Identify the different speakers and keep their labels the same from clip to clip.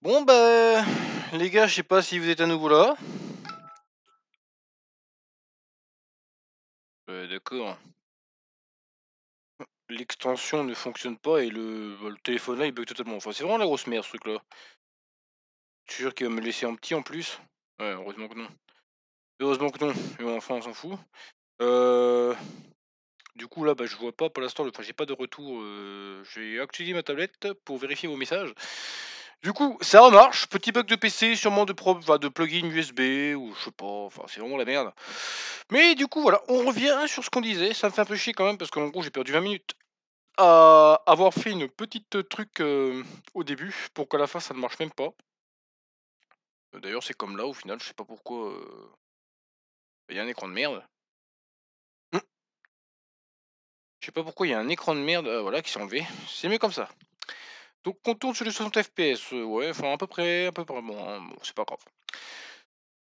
Speaker 1: Bon bah les gars, je sais pas si vous êtes à nouveau là. Euh, D'accord. L'extension ne fonctionne pas et le, bah, téléphone là il bug totalement. Enfin c'est vraiment la grosse merde ce truc là.
Speaker 2: Je suis sûr qu'il va me laisser un petit en plus. Ouais, heureusement que non. Heureusement que non, mais enfin on s'en fout. Euh, du coup là bah, je vois pas pour l'instant, le... enfin j'ai pas de retour. Euh, j'ai activé ma tablette pour vérifier vos messages. Du coup, ça remarche, petit bug de PC, sûrement de, de plugin USB, ou je sais pas, enfin c'est vraiment la merde. Mais du coup, voilà, on revient sur ce qu'on disait, ça me fait un peu chier quand même, parce que gros j'ai perdu 20 minutes à avoir fait une petite truc euh, au début, pour qu'à la fin ça ne marche même
Speaker 1: pas. Euh, d'ailleurs c'est comme là, au final, euh, hum. je sais pas pourquoi... Il y a un écran de merde. Je sais pas pourquoi il y a un écran
Speaker 2: de merde voilà, qui s'est enlevé. C'est mieux comme ça. Donc on tourne sur les 60 FPS, euh, ouais, enfin à peu près, à peu près, hein, bon, c'est pas grave.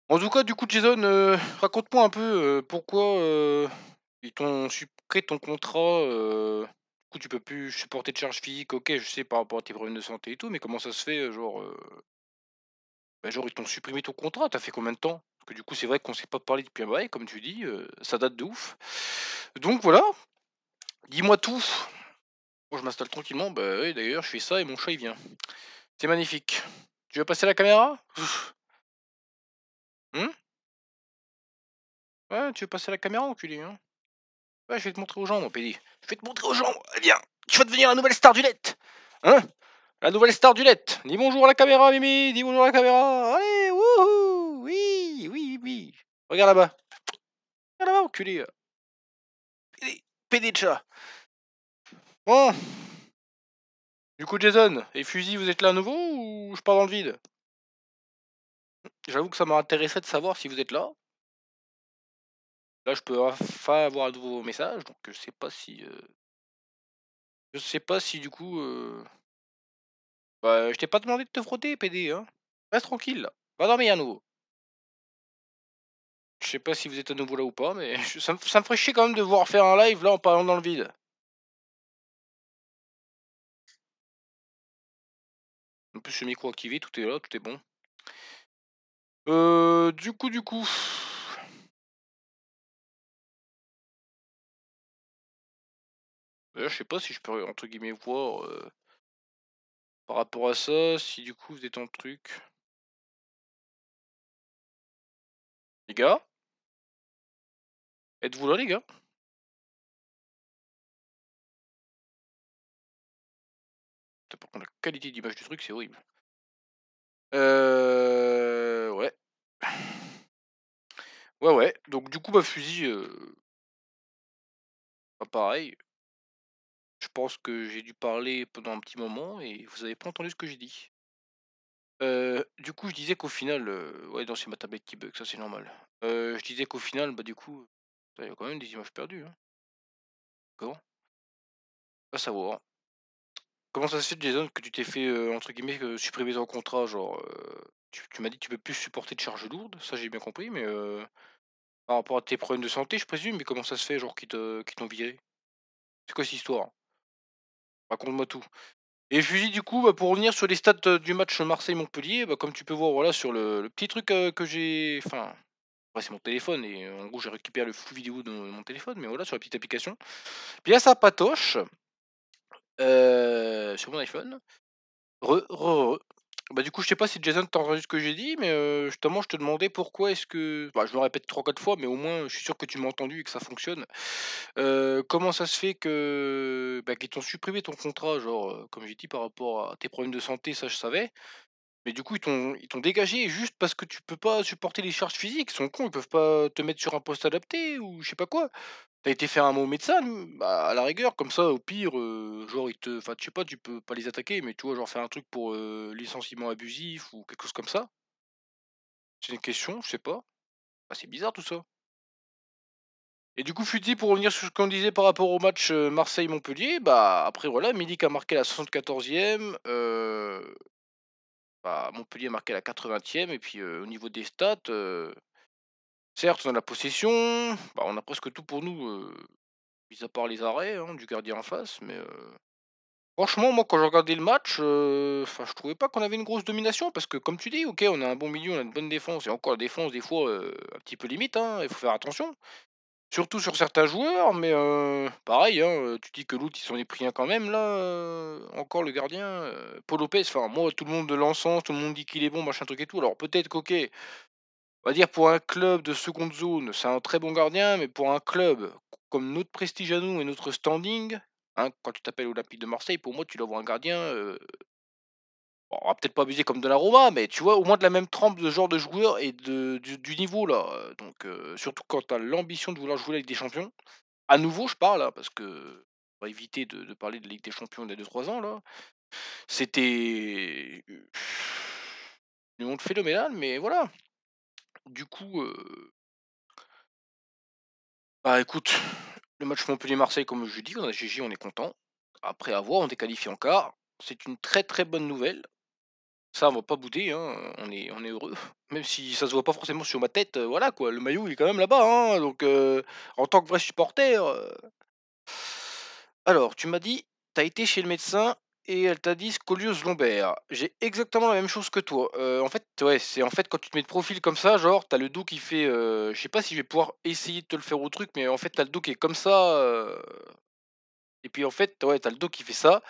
Speaker 2: En tout cas, du coup, Jason, euh, raconte-moi un peu euh, pourquoi ils t'ont supprimé ton contrat. du coup, tu peux plus supporter de charge physique, ok, je sais par rapport à tes problèmes de santé et tout, mais comment ça se fait, genre, bah, genre ils t'ont supprimé ton contrat, t'as fait combien de temps Parce que du coup, c'est vrai qu'on s'est pas parlé depuis un bail, comme tu dis, ça date de ouf. Donc voilà, dis-moi tout je m'installe tranquillement. Bah oui, d'ailleurs, je fais ça et mon chat il vient. C'est magnifique.
Speaker 1: Tu veux passer la caméra hum? Ouais, tu veux passer la caméra, enculé, hein Ouais, je vais te montrer aux gens, mon pédé. Je vais te montrer aux gens
Speaker 2: Eh bien, tu vas devenir la nouvelle star du net Hein La nouvelle star du net Dis bonjour à la caméra, Mimi Dis bonjour à la caméra Allez, wouhou Oui, oui, oui Regarde là-bas Regarde là-bas, enculé Pédé de chat Oh. Du coup, Jason, et Fusil, vous êtes là à nouveau ou je pars dans
Speaker 1: le vide J'avoue que ça intéressé de savoir si vous êtes là. Là, je peux enfin avoir un nouveau message, donc je euh, sais pas si. Euh, je sais pas si du coup. Euh, bah, je t'ai pas demandé de te frotter, PD, hein. Reste tranquille, Va dormir à nouveau. Je sais pas si vous êtes à nouveau là ou pas, mais ça, me... ça me ferait chier quand même de voir faire un live là en parlant dans le vide. En plus, le micro activé, tout est là, tout est bon. Euh, du coup, du coup. Je bah, je sais pas si je peux, entre guillemets, voir euh, par rapport à ça, si du coup vous êtes en truc. Les gars Êtes-vous là, les gars la qualité d'image du truc, c'est horrible. Euh, ouais. Ouais, ouais. Donc, du coup, ma fusil. Euh, pareil. Je pense que j'ai dû parler pendant un petit moment et vous avez pas entendu ce que j'ai dit.
Speaker 2: Euh, du coup, je disais qu'au final, ouais, non, c'est ma tablette qui bug, ça c'est normal. je disais qu'au final, bah du coup, il y a quand même des images perdues. Hein. D'accord à savoir. Comment ça se fait Jason, que tu t'es fait, euh, entre guillemets, euh, supprimer ton contrat? Genre, euh, tu m'as dit que tu peux plus supporter de charges lourdes, ça j'ai bien compris, mais, par rapport à tes problèmes de santé, je présume, mais comment ça se fait, genre, qu'ils te qui t'ont viré? C'est quoi cette histoire? Raconte-moi tout et fusil du coup, bah, pour revenir sur les stats, du match Marseille-Montpellier, bah, comme tu peux voir, voilà, sur le petit truc, que j'ai enfin, c'est mon téléphone et en gros, j'ai récupéré le fou vidéo de mon téléphone, mais voilà, sur la petite application. Bien ça patoche euh, sur mon iPhone. Re, re, Bah, du coup, je sais pas si Jason t'a entendu ce que j'ai dit, mais justement, je te demandais pourquoi est-ce que. Bah, je me répète 3-4 fois, mais au moins, je suis sûr que tu m'as entendu et que ça fonctionne. comment ça se fait que. Bah, qu'ils t'ont supprimé ton contrat, genre, euh, comme j'ai dit, par rapport à tes problèmes de santé, ça je savais. Mais du coup, ils t'ont ils t'ont dégagé juste parce que tu peux pas supporter les charges physiques. Ils sont cons, ils peuvent pas te mettre sur un poste adapté ou je sais pas quoi. T'as été faire un mot au médecin, bah, à la rigueur, comme ça, au pire, genre, ils te. Enfin, je sais pas, tu peux pas les attaquer, mais tu vois, genre, faire un truc pour licenciement abusif ou quelque chose comme ça. C'est une question, je sais pas. Bah, c'est bizarre tout ça. Et du coup, fut Futi, pour revenir sur ce qu'on disait par rapport au match Marseille-Montpellier, bah après voilà, Milik a marqué la 74e. Bah, Montpellier a marqué la 80e. Et puis au niveau des stats, certes, on a la possession, bah, on a presque tout pour nous, mis à part les arrêts hein, du gardien en face. Mais franchement, moi, quand j'ai regardé le match, je trouvais pas qu'on avait une grosse domination. Parce que, comme tu dis, ok, on a un bon milieu, on a une bonne défense. Et encore, la défense, des fois, un petit peu limite, hein, il faut faire attention. Surtout sur certains joueurs, mais pareil, hein, tu dis que l'autre, ils sont les pris quand même, là, encore le gardien, Paul Lopez, enfin, moi, tout le monde de l'encens, tout le monde dit qu'il est bon, machin truc et tout, alors peut-être qu'ok, on va dire pour un club de seconde zone, c'est un très bon gardien, mais pour un club comme notre prestige à nous et notre standing, hein, quand tu t'appelles Olympique de Marseille, pour moi, tu dois avoir un gardien on va peut-être pas abuser comme de la Roma, mais tu vois, au moins de la même trempe de genre de joueur et de, du, niveau là. Donc, euh, surtout quand tu as l'ambition de vouloir jouer la Ligue des Champions. À nouveau, je parle, hein, parce que on va éviter de, parler de la Ligue des Champions il y a 2-3 ans là. C'était une euh, honte phénoménale, mais voilà. Du coup, euh, bah, écoute, le match Montpellier-Marseille, comme je dis, on a GG, on est content. Après avoir, on est qualifié en quart. C'est une très très bonne nouvelle. Ça, on va pas bouder, hein, on est, on est heureux. Même si ça se voit pas forcément sur ma tête, euh, voilà quoi, le maillot il est quand même là-bas, hein, donc euh, en tant que vrai supporter. Euh, alors, tu m'as dit, t'as été chez le médecin et elle t'a dit scoliose lombaire. J'ai exactement la même chose que toi. en fait, ouais, c'est en fait quand tu te mets de profil comme ça, genre t'as le dos qui fait, je sais pas si je vais pouvoir essayer de te le faire au truc, mais en fait t'as le dos qui est comme ça. Et puis en fait, ouais, t'as le dos qui fait ça,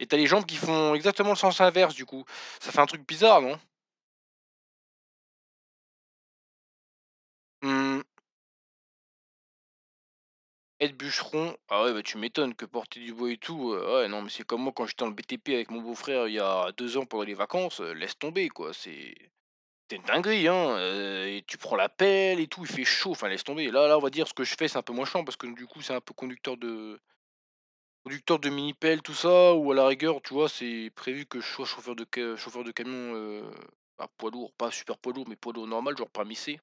Speaker 2: et t'as les jambes qui font exactement le sens inverse du coup. Ça fait un truc bizarre,
Speaker 1: non mmh. Être bûcheron, ah ouais, bah tu m'étonnes que porter du bois et
Speaker 2: tout. Euh, ouais, non, mais c'est comme moi quand j'étais en le BTP avec mon beau-frère il y a deux ans pendant les vacances, euh, laisse tomber quoi, c'est. T'es une dinguerie, hein. Euh, et tu prends la pelle et tout, il fait chaud, enfin laisse tomber. Là, là, on va dire, ce que je fais, c'est un peu moins chiant parce que du coup, c'est un peu conducteur de, Producteur de mini-pelle, tout ça, ou à la rigueur, tu vois, c'est prévu que je sois chauffeur de, camion euh, à poids lourd, pas super poids lourd, mais poids lourd normal, genre pas missé.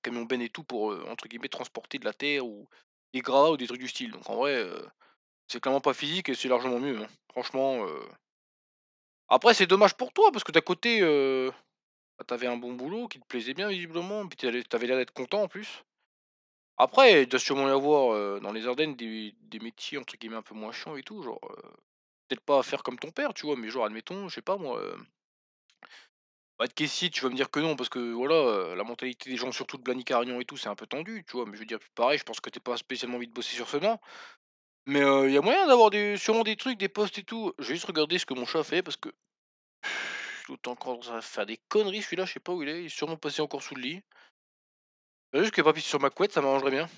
Speaker 2: camion ben et tout, pour, euh, entre guillemets, transporter de la terre ou des gras, ou des trucs du style. Donc en vrai, euh, c'est clairement pas physique et c'est largement mieux. Hein. Franchement. Après, c'est dommage pour toi, parce que d'à côté, bah, t'avais un bon boulot qui te plaisait bien, visiblement, puis t'avais l'air d'être content en plus. Après, il doit sûrement y avoir dans les Ardennes des, métiers entre guillemets un peu moins chiants et tout, genre peut-être pas à faire comme ton père, tu vois, mais genre admettons, je sais pas moi, euh, bah, de tu vas me dire que non parce que voilà, la mentalité des gens surtout de Blanicarion et tout, c'est un peu tendu, tu vois, mais je veux dire pareil, je pense que t'es pas spécialement envie de bosser sur ce nom. Mais il y a moyen d'avoir des, sûrement des trucs, des postes et tout. Je vais juste regarder ce que mon chat fait parce que tout encore va faire des conneries celui-là, je sais pas où il est, il est sûrement passé encore sous le lit. Juste que pas sur ma couette, ça m'arrangerait bien.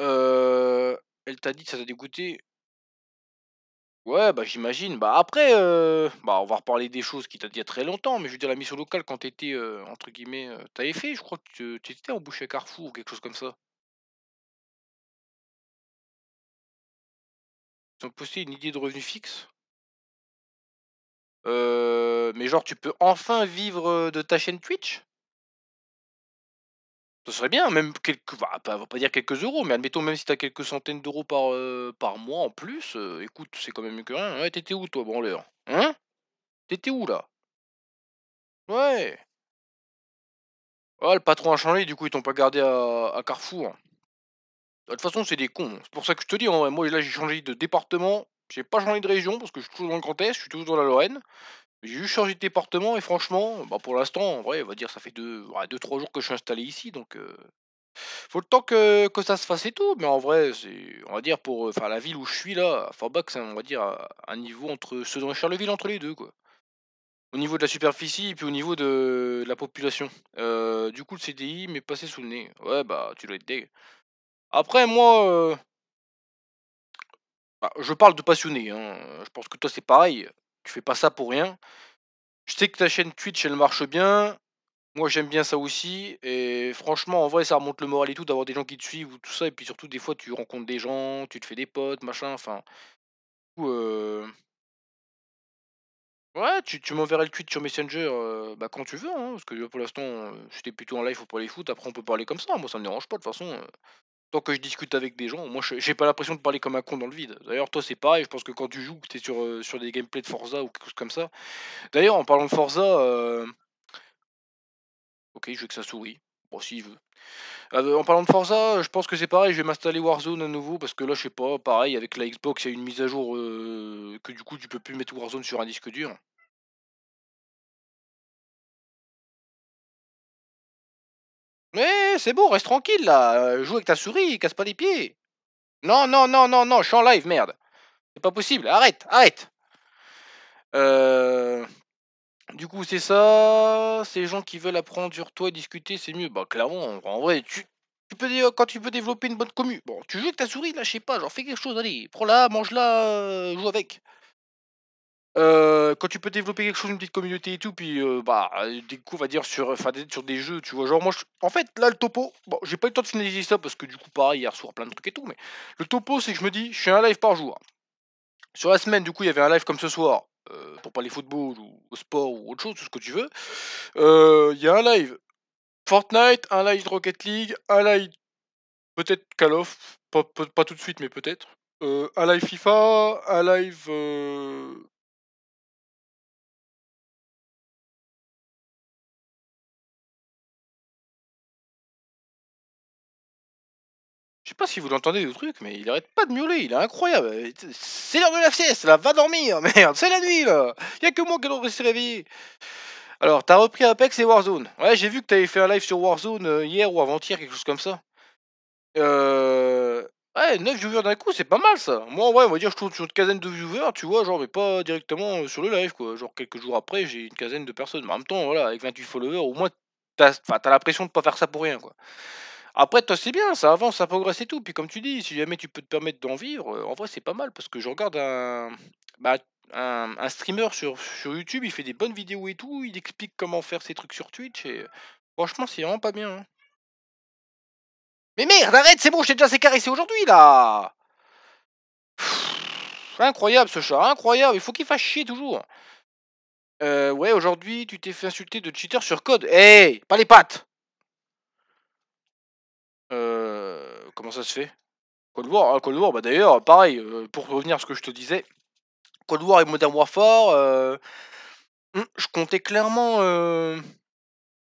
Speaker 2: Euh, elle t'a dit que ça t'a dégoûté. Ouais, bah j'imagine. Bah après, euh, bah on va reparler des choses qui t'a dit il y a très longtemps, mais je
Speaker 1: veux dire la mission locale quand t'étais, euh, entre guillemets, euh, t'avais fait, je crois que tu étais en bouche à Carrefour ou quelque chose comme ça. Ils ont posté une idée de revenu fixe. mais genre tu peux enfin
Speaker 2: vivre de ta chaîne Twitch ce serait bien, même quelques, bah, pas, pas dire quelques euros, mais admettons, même si t'as quelques centaines d'euros par, par mois en plus, écoute, c'est quand même mieux que rien. Ouais, hein. eh, t'étais où, toi, branleur Hein T'étais où, là Ouais Ah, le patron a changé, du coup, ils t'ont pas gardé à, Carrefour. Bah, de toute façon, c'est des cons. C'est pour ça que je te dis, moi, là, j'ai changé de département, j'ai pas changé de région, parce que je suis toujours dans le Grand Est, je suis toujours dans la Lorraine. J'ai juste changé de département et franchement, bah, pour l'instant, en vrai, on va dire ça fait 2-3 deux, deux, trois jours que je suis installé ici, donc euh, faut le temps que, que ça se fasse et tout, mais en vrai, c'est, on va dire pour enfin, euh, la ville où je suis là, à c'est on va dire un niveau entre Sedan et Charleville entre les deux quoi. Au niveau de la superficie et puis au niveau de, la population. Euh, du coup le CDI m'est passé sous le nez. Ouais bah tu dois être dég. Après moi bah, je parle de passionné, hein. je pense que toi c'est pareil. Tu fais pas ça pour rien. Je sais que ta chaîne Twitch, elle marche bien. Moi, j'aime bien ça aussi. Et franchement, en vrai, ça remonte le moral et tout d'avoir des gens qui te suivent ou tout ça. Et puis surtout, des fois, tu rencontres des gens, tu te fais des potes, machin. Enfin. Ouais, tu, tu m'enverras le tweet sur Messenger bah, quand tu veux. Hein, parce que pour l'instant, j'étais plutôt en live pour les foot. Après, on peut parler comme ça. Moi, ça me dérange pas. De toute façon, tant que je discute avec des gens, moi j'ai pas l'impression de parler comme un con dans le vide. D'ailleurs, toi c'est pareil, je pense que quand tu joues, tu es sur, euh, sur des gameplays de Forza ou quelque chose comme ça. D'ailleurs, en parlant de Forza, euh, ok, je veux que ça sourit. Bon, s'il veut. Euh, en parlant de Forza, je pense que c'est pareil, je vais m'installer Warzone à nouveau parce que là, je sais pas, pareil, avec la Xbox, il y a une mise à jour
Speaker 1: que du coup, tu peux plus mettre Warzone sur un disque dur. c'est bon, reste tranquille là. Euh, joue avec ta souris, casse pas les pieds. Non, non, non, non, non, je suis en live, merde. C'est pas
Speaker 2: possible, arrête, arrête. Euh, du coup, c'est ça. Ces gens qui veulent apprendre sur toi et discuter, c'est mieux. Bah, clairement, en vrai, tu, tu peux, quand tu peux développer une bonne commu. Bon, tu joues avec ta souris, là, je sais pas, genre fais quelque chose, allez, prends-la, mange-la, euh, joue avec. Euh, quand tu peux développer quelque chose, une petite communauté et tout, puis euh, bah, euh, des coups, on va dire, sur, des- sur des jeux, tu vois. Genre, moi, en fait, là, le topo, bon, j'ai pas eu le temps de finaliser ça parce que du coup, pareil, hier soir, plein de trucs et tout, mais le topo, c'est que je me dis, je fais un live par jour. Sur la semaine, du coup, il y avait un live comme ce soir, pour parler football ou sport ou autre chose, tout ce que tu veux. Il y a un live Fortnite, un live Rocket League, un live
Speaker 1: peut-être Call of, pas, pas- tout de suite, mais peut-être. un live FIFA, un live. pas si vous l'entendez le truc, mais il arrête pas de miauler, il est incroyable. C'est l'heure
Speaker 2: de la sieste, là, va dormir, merde, c'est la nuit, là. Y a que moi qui dois rester réveillé. Alors, t'as repris Apex et Warzone. Ouais, j'ai vu que t'avais fait un live sur Warzone euh, hier ou avant-hier, quelque chose comme ça. Euh... Ouais, 9 viewers d'un coup, c'est pas mal ça. Moi, ouais, on va dire, je tourne sur une quinzaine de viewers, tu vois, genre, mais pas directement euh, sur le live, quoi. Genre, quelques jours après, j'ai une quinzaine de personnes. Mais en même temps, voilà, avec 28 followers, au moins, t'as as, l'impression de pas faire ça pour rien, quoi. Après, toi, c'est bien, ça avance, ça progresse et tout. Puis, comme tu dis, si jamais tu peux te permettre d'en vivre, euh, en vrai, c'est pas mal parce que je regarde un, bah, un, streamer sur, YouTube, il fait des bonnes vidéos et tout. Il explique comment faire ses trucs sur Twitch. Et franchement, c'est vraiment pas bien. Hein. Mais merde, arrête, c'est bon, je t'ai déjà assez caressé aujourd'hui là Incroyable ce chat, incroyable, il faut qu'il fasse chier toujours. Euh, ouais, aujourd'hui, tu t'es fait insulter de cheater sur code. Hey, eh, pas les pattes euh, comment ça se fait Cold War, hein, bah d'ailleurs, pareil, euh, pour revenir à ce que je te disais, Cold War et Modern Warfare, euh, hmm, je comptais clairement euh,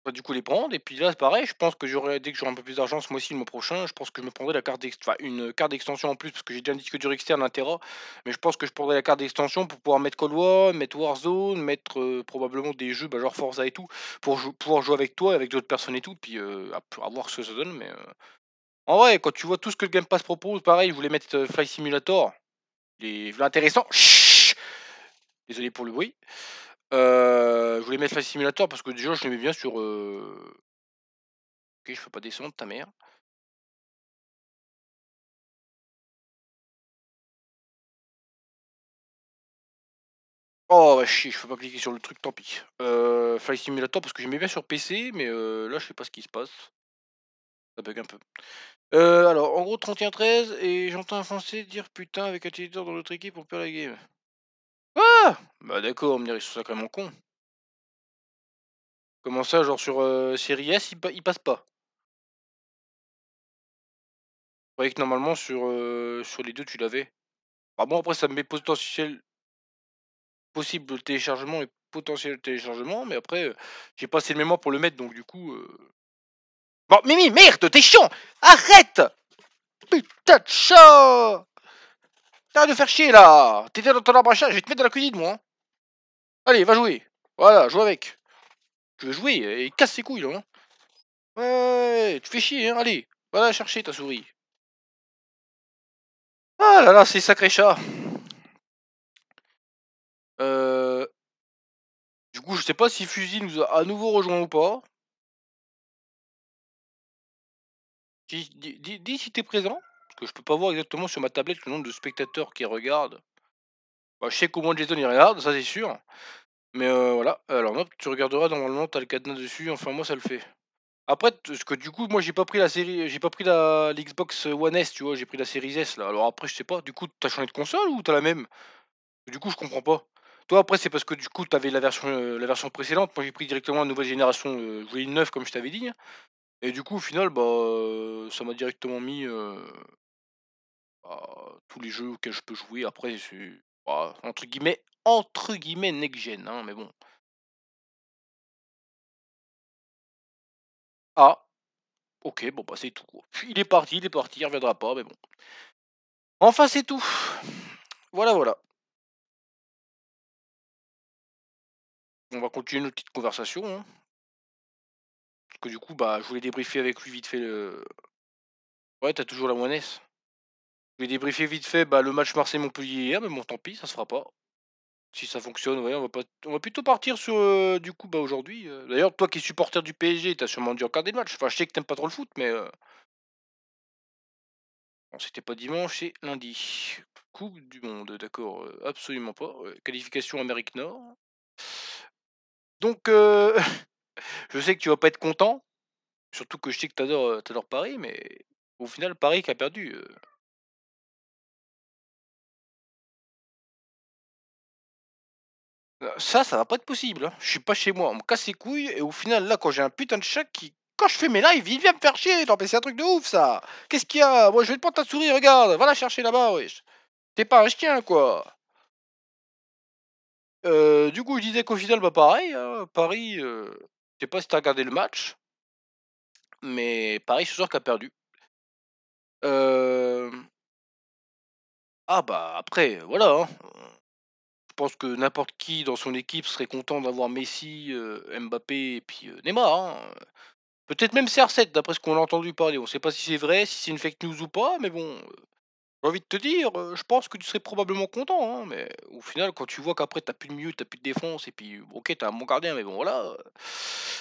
Speaker 2: bah, du coup, les prendre. Et puis là, c'est pareil, je pense que j'aurai, dès que j'aurai un peu plus d'argent ce mois-ci, le mois prochain, je pense que je me prendrai la carte enfin, une carte d'extension en plus, parce que j'ai déjà un disque dur externe, un Tera. Mais je pense que je prendrai la carte d'extension pour pouvoir mettre Call of War, mettre Warzone, mettre probablement des jeux bah, genre Forza et tout, pour pouvoir jouer avec toi, avec d'autres personnes et tout. Puis euh, à, voir ce que ça donne. Mais en vrai, quand tu vois tout ce que le Game Pass propose, pareil, je voulais mettre Fly Simulator. intéressant. Chut Désolé pour le bruit. Euh, je voulais mettre Flight Simulator
Speaker 1: parce que déjà je l'aimais bien sur. Euh... Ok, je peux pas descendre, ta mère. Oh bah chier, je peux pas cliquer sur le truc, tant pis. Euh,
Speaker 2: Simulator parce que j'aimais bien sur PC, mais euh, là je sais pas ce qui se passe. Ça bug un peu. Euh, alors, en gros, 31-13, et j'entends un français dire putain avec un utilisateur dans notre équipe, pour perdre
Speaker 1: la game. Ah Bah d'accord, me dirait ils sont sacrément con. Comment ça, genre sur série S, il pas Je
Speaker 2: croyais que normalement sur, sur les deux, tu l'avais. Ah bon, après, ça me met potentiel possible téléchargement et potentiel téléchargement, mais après, j'ai pas assez de mémoire pour le mettre, donc du coup... Bon, Mimi, merde, t'es chiant Arrête Putain de chat Arrête de faire chier là T'étais dans ton arbre à chat, je vais te mettre dans la cuisine moi Allez, va jouer Voilà, joue avec Tu veux jouer et il casse ses couilles là hein. Ouais, tu fais chier hein, allez Voilà,
Speaker 1: chercher ta souris Ah là là, c'est sacré chat euh, Du coup, je sais pas si Fusil nous a à nouveau rejoint ou pas. Dis,
Speaker 2: dis, dis si t'es présent que je peux pas voir exactement sur ma tablette le nombre de spectateurs qui regardent. Bah, je sais qu'au moins Jason il regarde, ça c'est sûr. Mais euh, voilà, alors non, tu regarderas normalement, t'as le cadenas dessus, enfin moi ça le fait. Après, parce que du coup, moi j'ai pas pris la série, j'ai pas pris la l'Xbox One S, tu vois, j'ai pris la série S là. Alors après, je sais pas, du coup, t'as changé de console ou t'as la même Du coup, je comprends pas. Toi, après, c'est parce que du coup, t'avais la version, euh, la version précédente. Moi, j'ai pris directement la nouvelle génération, euh, je une 9 comme je t'avais dit. Et du coup, au final, bah, ça m'a directement mis tous les jeux auxquels je peux jouer. Après, c'est
Speaker 1: bah, entre guillemets, entre guillemets next hein, mais bon. Ah, ok, bon, bah c'est tout. Il est parti, il est parti, il reviendra pas, mais bon. Enfin, c'est tout. Voilà, voilà. On va continuer notre petite conversation. Hein. Parce que du coup, bah, je voulais débriefer avec lui vite fait le.
Speaker 2: Ouais, t'as toujours la moinesse. Je vais débriefer vite fait bah, le match Marseille-Montpellier hier, mais bon, tant pis, ça se fera pas. Si ça fonctionne, ouais, on, va pas... on va plutôt partir sur euh, du coup bah, aujourd'hui. Euh. D'ailleurs, toi qui es supporter du PSG, t'as sûrement dû regarder le match. Enfin, je sais que t'aimes pas trop le foot, mais. Euh. c'était pas dimanche, c'est lundi. Coupe du monde, d'accord, absolument pas. qualification Amérique Nord. Donc,
Speaker 1: je sais que tu vas pas être content. Surtout que je sais que t'adores Paris, mais au final, Paris qui a perdu. Euh, ça, ça va pas être possible. Hein. Je suis pas chez moi, on me casse les
Speaker 2: couilles, et au final, là, quand j'ai un putain de chat qui. Quand je fais mes lives, il vient me faire chier. c'est un truc de ouf, ça. Qu'est-ce qu'il y a Moi, je vais te prendre ta souris, regarde. Va la chercher là-bas, wesh. T'es pas un chien, quoi. Euh, du coup, je disais qu'au final, bah pareil, hein, Paris, euh, je sais pas si t'as regardé le match, mais Paris, ce soir, a perdu.
Speaker 1: Euh, Ah, bah après, voilà. Hein
Speaker 2: pense que n'importe qui dans son équipe serait content d'avoir Messi, euh, Mbappé et puis euh, Neymar. Hein, euh. Peut-être même CR7, d'après ce qu'on a entendu parler. On ne sait pas si c'est vrai, si c'est une fake news ou pas, mais bon, j'ai envie de te dire, je pense que tu serais probablement content. Hein, mais au final, quand tu vois qu'après, t'as plus de milieu, t'as plus de défense, et puis, ok, t'as un bon gardien, mais bon, voilà,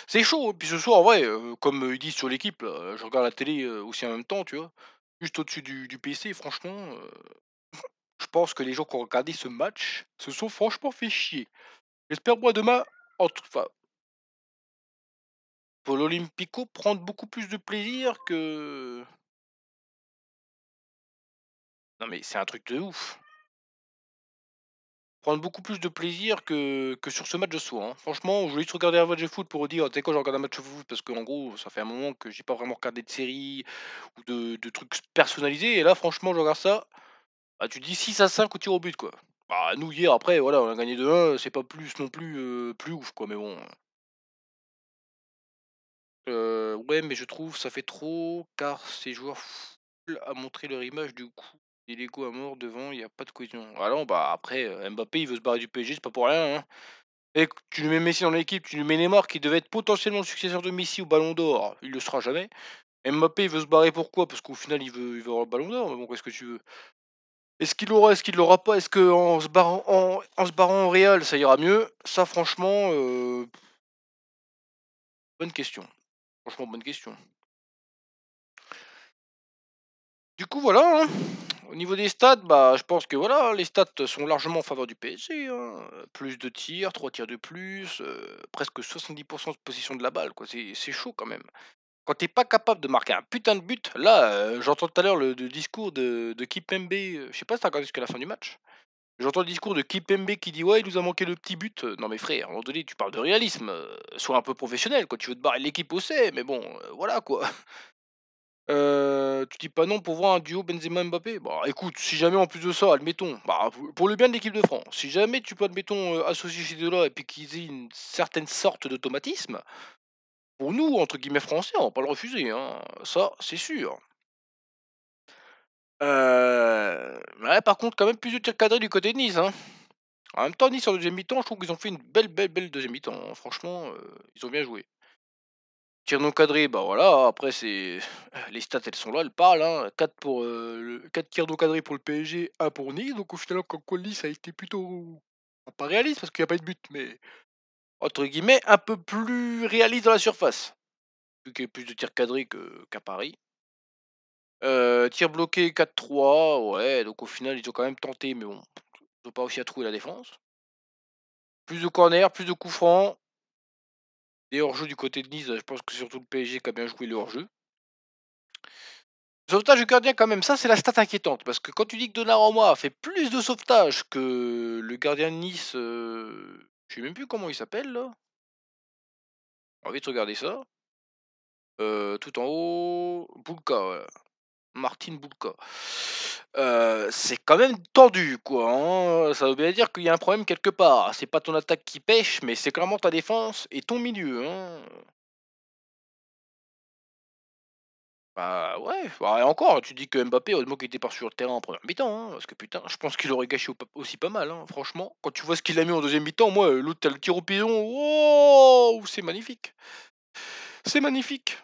Speaker 2: c'est chaud. Et puis ce soir, ouais, comme ils disent sur l'équipe, je regarde la télé aussi en même temps, tu vois, juste au-dessus du, PC, franchement, je pense que les gens qui ont regardé ce match se sont franchement fait chier. J'espère moi demain, en
Speaker 1: pour l'Olympico, prendre beaucoup plus de plaisir que. Non mais c'est un truc de ouf. Prendre beaucoup plus de plaisir que, que sur ce match de soir. Hein. Franchement, je voulais juste regarder un match de
Speaker 2: foot pour dire, tu sais quoi, je regarde un match de foot parce qu'en gros, ça fait un moment que j'ai pas vraiment regardé de série ou de, de trucs personnalisés. Et là, franchement, je regarde ça bah, tu dis 6 à 5 au tir au but, quoi. Bah, nous, hier, après, voilà, on a gagné 2-1, c'est pas plus non plus, plus ouf, quoi, mais bon. Hein. ouais, mais je trouve ça fait trop, car ces joueurs foulent à montrer leur image, du coup, et Lego à mort devant, il n'y a pas de cohésion. Alors, ah bah, après, Mbappé, il veut se barrer du PSG, c'est pas pour rien, hein. Et tu lui mets Messi dans l'équipe, tu lui mets Neymar qui devait être potentiellement le successeur de Messi au Ballon d'Or, il le sera jamais. Mbappé il veut se barrer pourquoi Parce qu'au final il veut, il veut avoir le Ballon d'Or, mais bon qu'est-ce que tu veux est-ce qu'il l'aura, est-ce qu'il l'aura pas Est-ce qu'en
Speaker 1: se, barrant, en, en, se ça ira mieux Ça, franchement, euh, bonne question. Franchement, bonne question. Du coup, voilà. Hein. Au niveau des stats, bah, je pense que voilà, les stats sont
Speaker 2: largement en faveur du PSG. Hein. Plus de tirs, trois tirs de plus, euh, presque 70% de position de la balle. c'est chaud quand même. Quand t'es pas capable de marquer un putain de but, là, euh, j'entends tout à l'heure le, discours de, de Kipembe, euh, je sais pas si t'as regardé jusqu'à la fin du match. J'entends le discours de Kipembe qui dit Ouais, il nous a manqué le petit but. Non, mais frère, à un moment donné, tu parles de réalisme. Euh, sois un peu professionnel quand tu veux te barrer l'équipe au C, mais bon, voilà quoi. tu dis pas non pour voir un duo Benzema Mbappé Bah écoute, si jamais en plus de ça, admettons, bah, pour le bien de l'équipe de France, si jamais tu peux admettons associer ces deux-là et puis qu'ils aient une certaine sorte d'automatisme, pour nous, entre guillemets français, on va pas le refuser, hein. ça c'est sûr. Euh... par contre, quand même plus de tirs cadrés du côté de Nice. Hein. En même temps, Nice en deuxième mi-temps, je trouve qu'ils ont fait une belle, belle, belle deuxième mi-temps. Hein. Franchement, euh, ils ont bien joué. Tirs non cadrés, bah voilà, après c'est. Les stats elles sont là, elles parlent. Hein. 4, pour, euh, tirs non cadrés pour le PSG, 1 pour Nice. Donc au final, quand Nice a été plutôt. Pas réaliste parce qu'il n'y a pas de but, mais entre guillemets, un peu plus réaliste dans la surface. Vu qu'il y a plus de tirs cadrés qu'à Paris. Euh, tir bloqué 4-3, ouais, donc au final, ils ont quand même tenté, mais bon, ils n'ont pas aussi à trouver la défense. Plus de corner, plus de coups francs. Des hors-jeu du côté de Nice, je pense que surtout le PSG a bien joué le hors-jeu. Sauvetage du gardien, quand même, ça c'est la stat inquiétante. Parce que quand tu dis que Donnarumma a fait plus de sauvetage que le gardien de Nice, euh, je sais même plus comment il s'appelle là. Envie de regarder ça. Euh, tout en haut, Boulka, Martin Boulka. Euh, c'est quand même tendu, quoi. Hein. ça veut bien dire qu'il y a un problème quelque part. C'est pas ton attaque qui pêche, mais c'est clairement ta défense et ton milieu. Hein Bah ouais, bah, et encore, tu dis que Mbappé, moins qu'il était pas sur le terrain en première mi-temps, hein, parce que putain, je pense qu'il aurait gâché aussi pas mal, hein, franchement. Quand tu vois ce qu'il a mis en deuxième mi-temps, moi, euh, l'autre, t'as le tir au pison, c'est magnifique. C'est magnifique.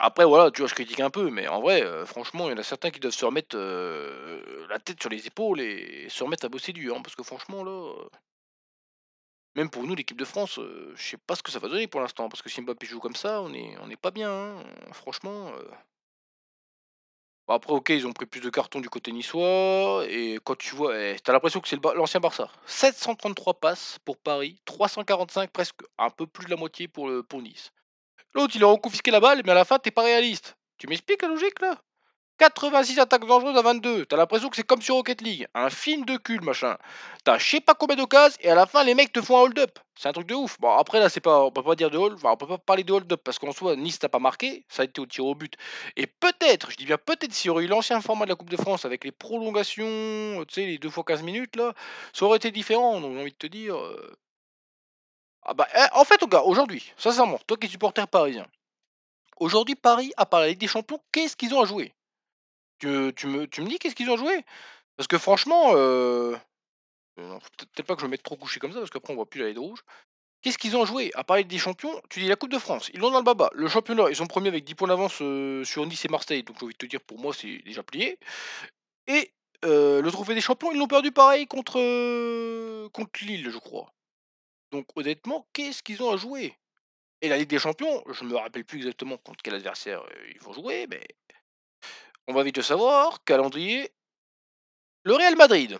Speaker 2: Après, voilà, tu vois, je critique un peu, mais en vrai, euh, franchement, il y en a certains qui doivent se remettre euh, la tête sur les épaules et se remettre à bosser dur, hein, parce que franchement, là, même pour nous, l'équipe de France, je sais pas ce que ça va donner pour l'instant, parce que si Mbappé joue comme ça, on est, on pas bien, hein. franchement. Bah, après, ok, ils ont pris plus de cartons du côté niçois. Et quand tu vois, eh, t'as l'impression que c'est l'ancien Barça. 733 passes pour Paris, 345, presque un peu plus de la moitié pour, le, pour Nice. L'autre, il a confisqué la balle, mais à la fin, t'es pas réaliste. Tu m'expliques la logique là 86 attaques dangereuses à 22. T'as l'impression que c'est comme sur Rocket League. Un film de cul, machin. T'as je sais pas combien d'occasions et à la fin, les mecs te font un hold-up. C'est un truc de ouf. Bon, après, là, c'est pas, on peut pas dire de hold, on peut pas parler de hold-up parce qu'en soi, Nice t'a pas marqué. Ça a été au tir au but. Et peut-être, je dis bien peut-être, s'il y aurait eu l'ancien format de la Coupe de France avec les prolongations, euh, tu sais, les 2 fois 15 minutes, là, ça aurait été différent. Donc, j'ai envie de te dire. Euh. Ah bah, eh, en fait, gars, aujourd'hui, sincèrement, toi qui es supporter parisien, aujourd'hui, Paris, à part des Champions, qu'est-ce qu'ils ont à jouer tu, me, tu me dis qu'est-ce qu'ils ont joué Parce que franchement, euh, peut-être pas que je me mette trop couché comme ça, parce qu'après on voit plus la de rouge. Qu'est-ce qu'ils ont joué À parler des champions, tu dis la Coupe de France, ils l'ont dans le baba. Le championnat, ils sont premiers avec 10 points d'avance euh, sur Nice et Marseille, donc j'ai envie de te dire, pour moi, c'est déjà plié. Et euh, le trophée des champions, ils l'ont perdu pareil contre, contre Lille, je crois. Donc honnêtement, qu'est-ce qu'ils ont à jouer Et la Ligue des Champions, je me rappelle plus exactement contre quel adversaire ils vont jouer, mais on va vite savoir, calendrier. Le Real Madrid.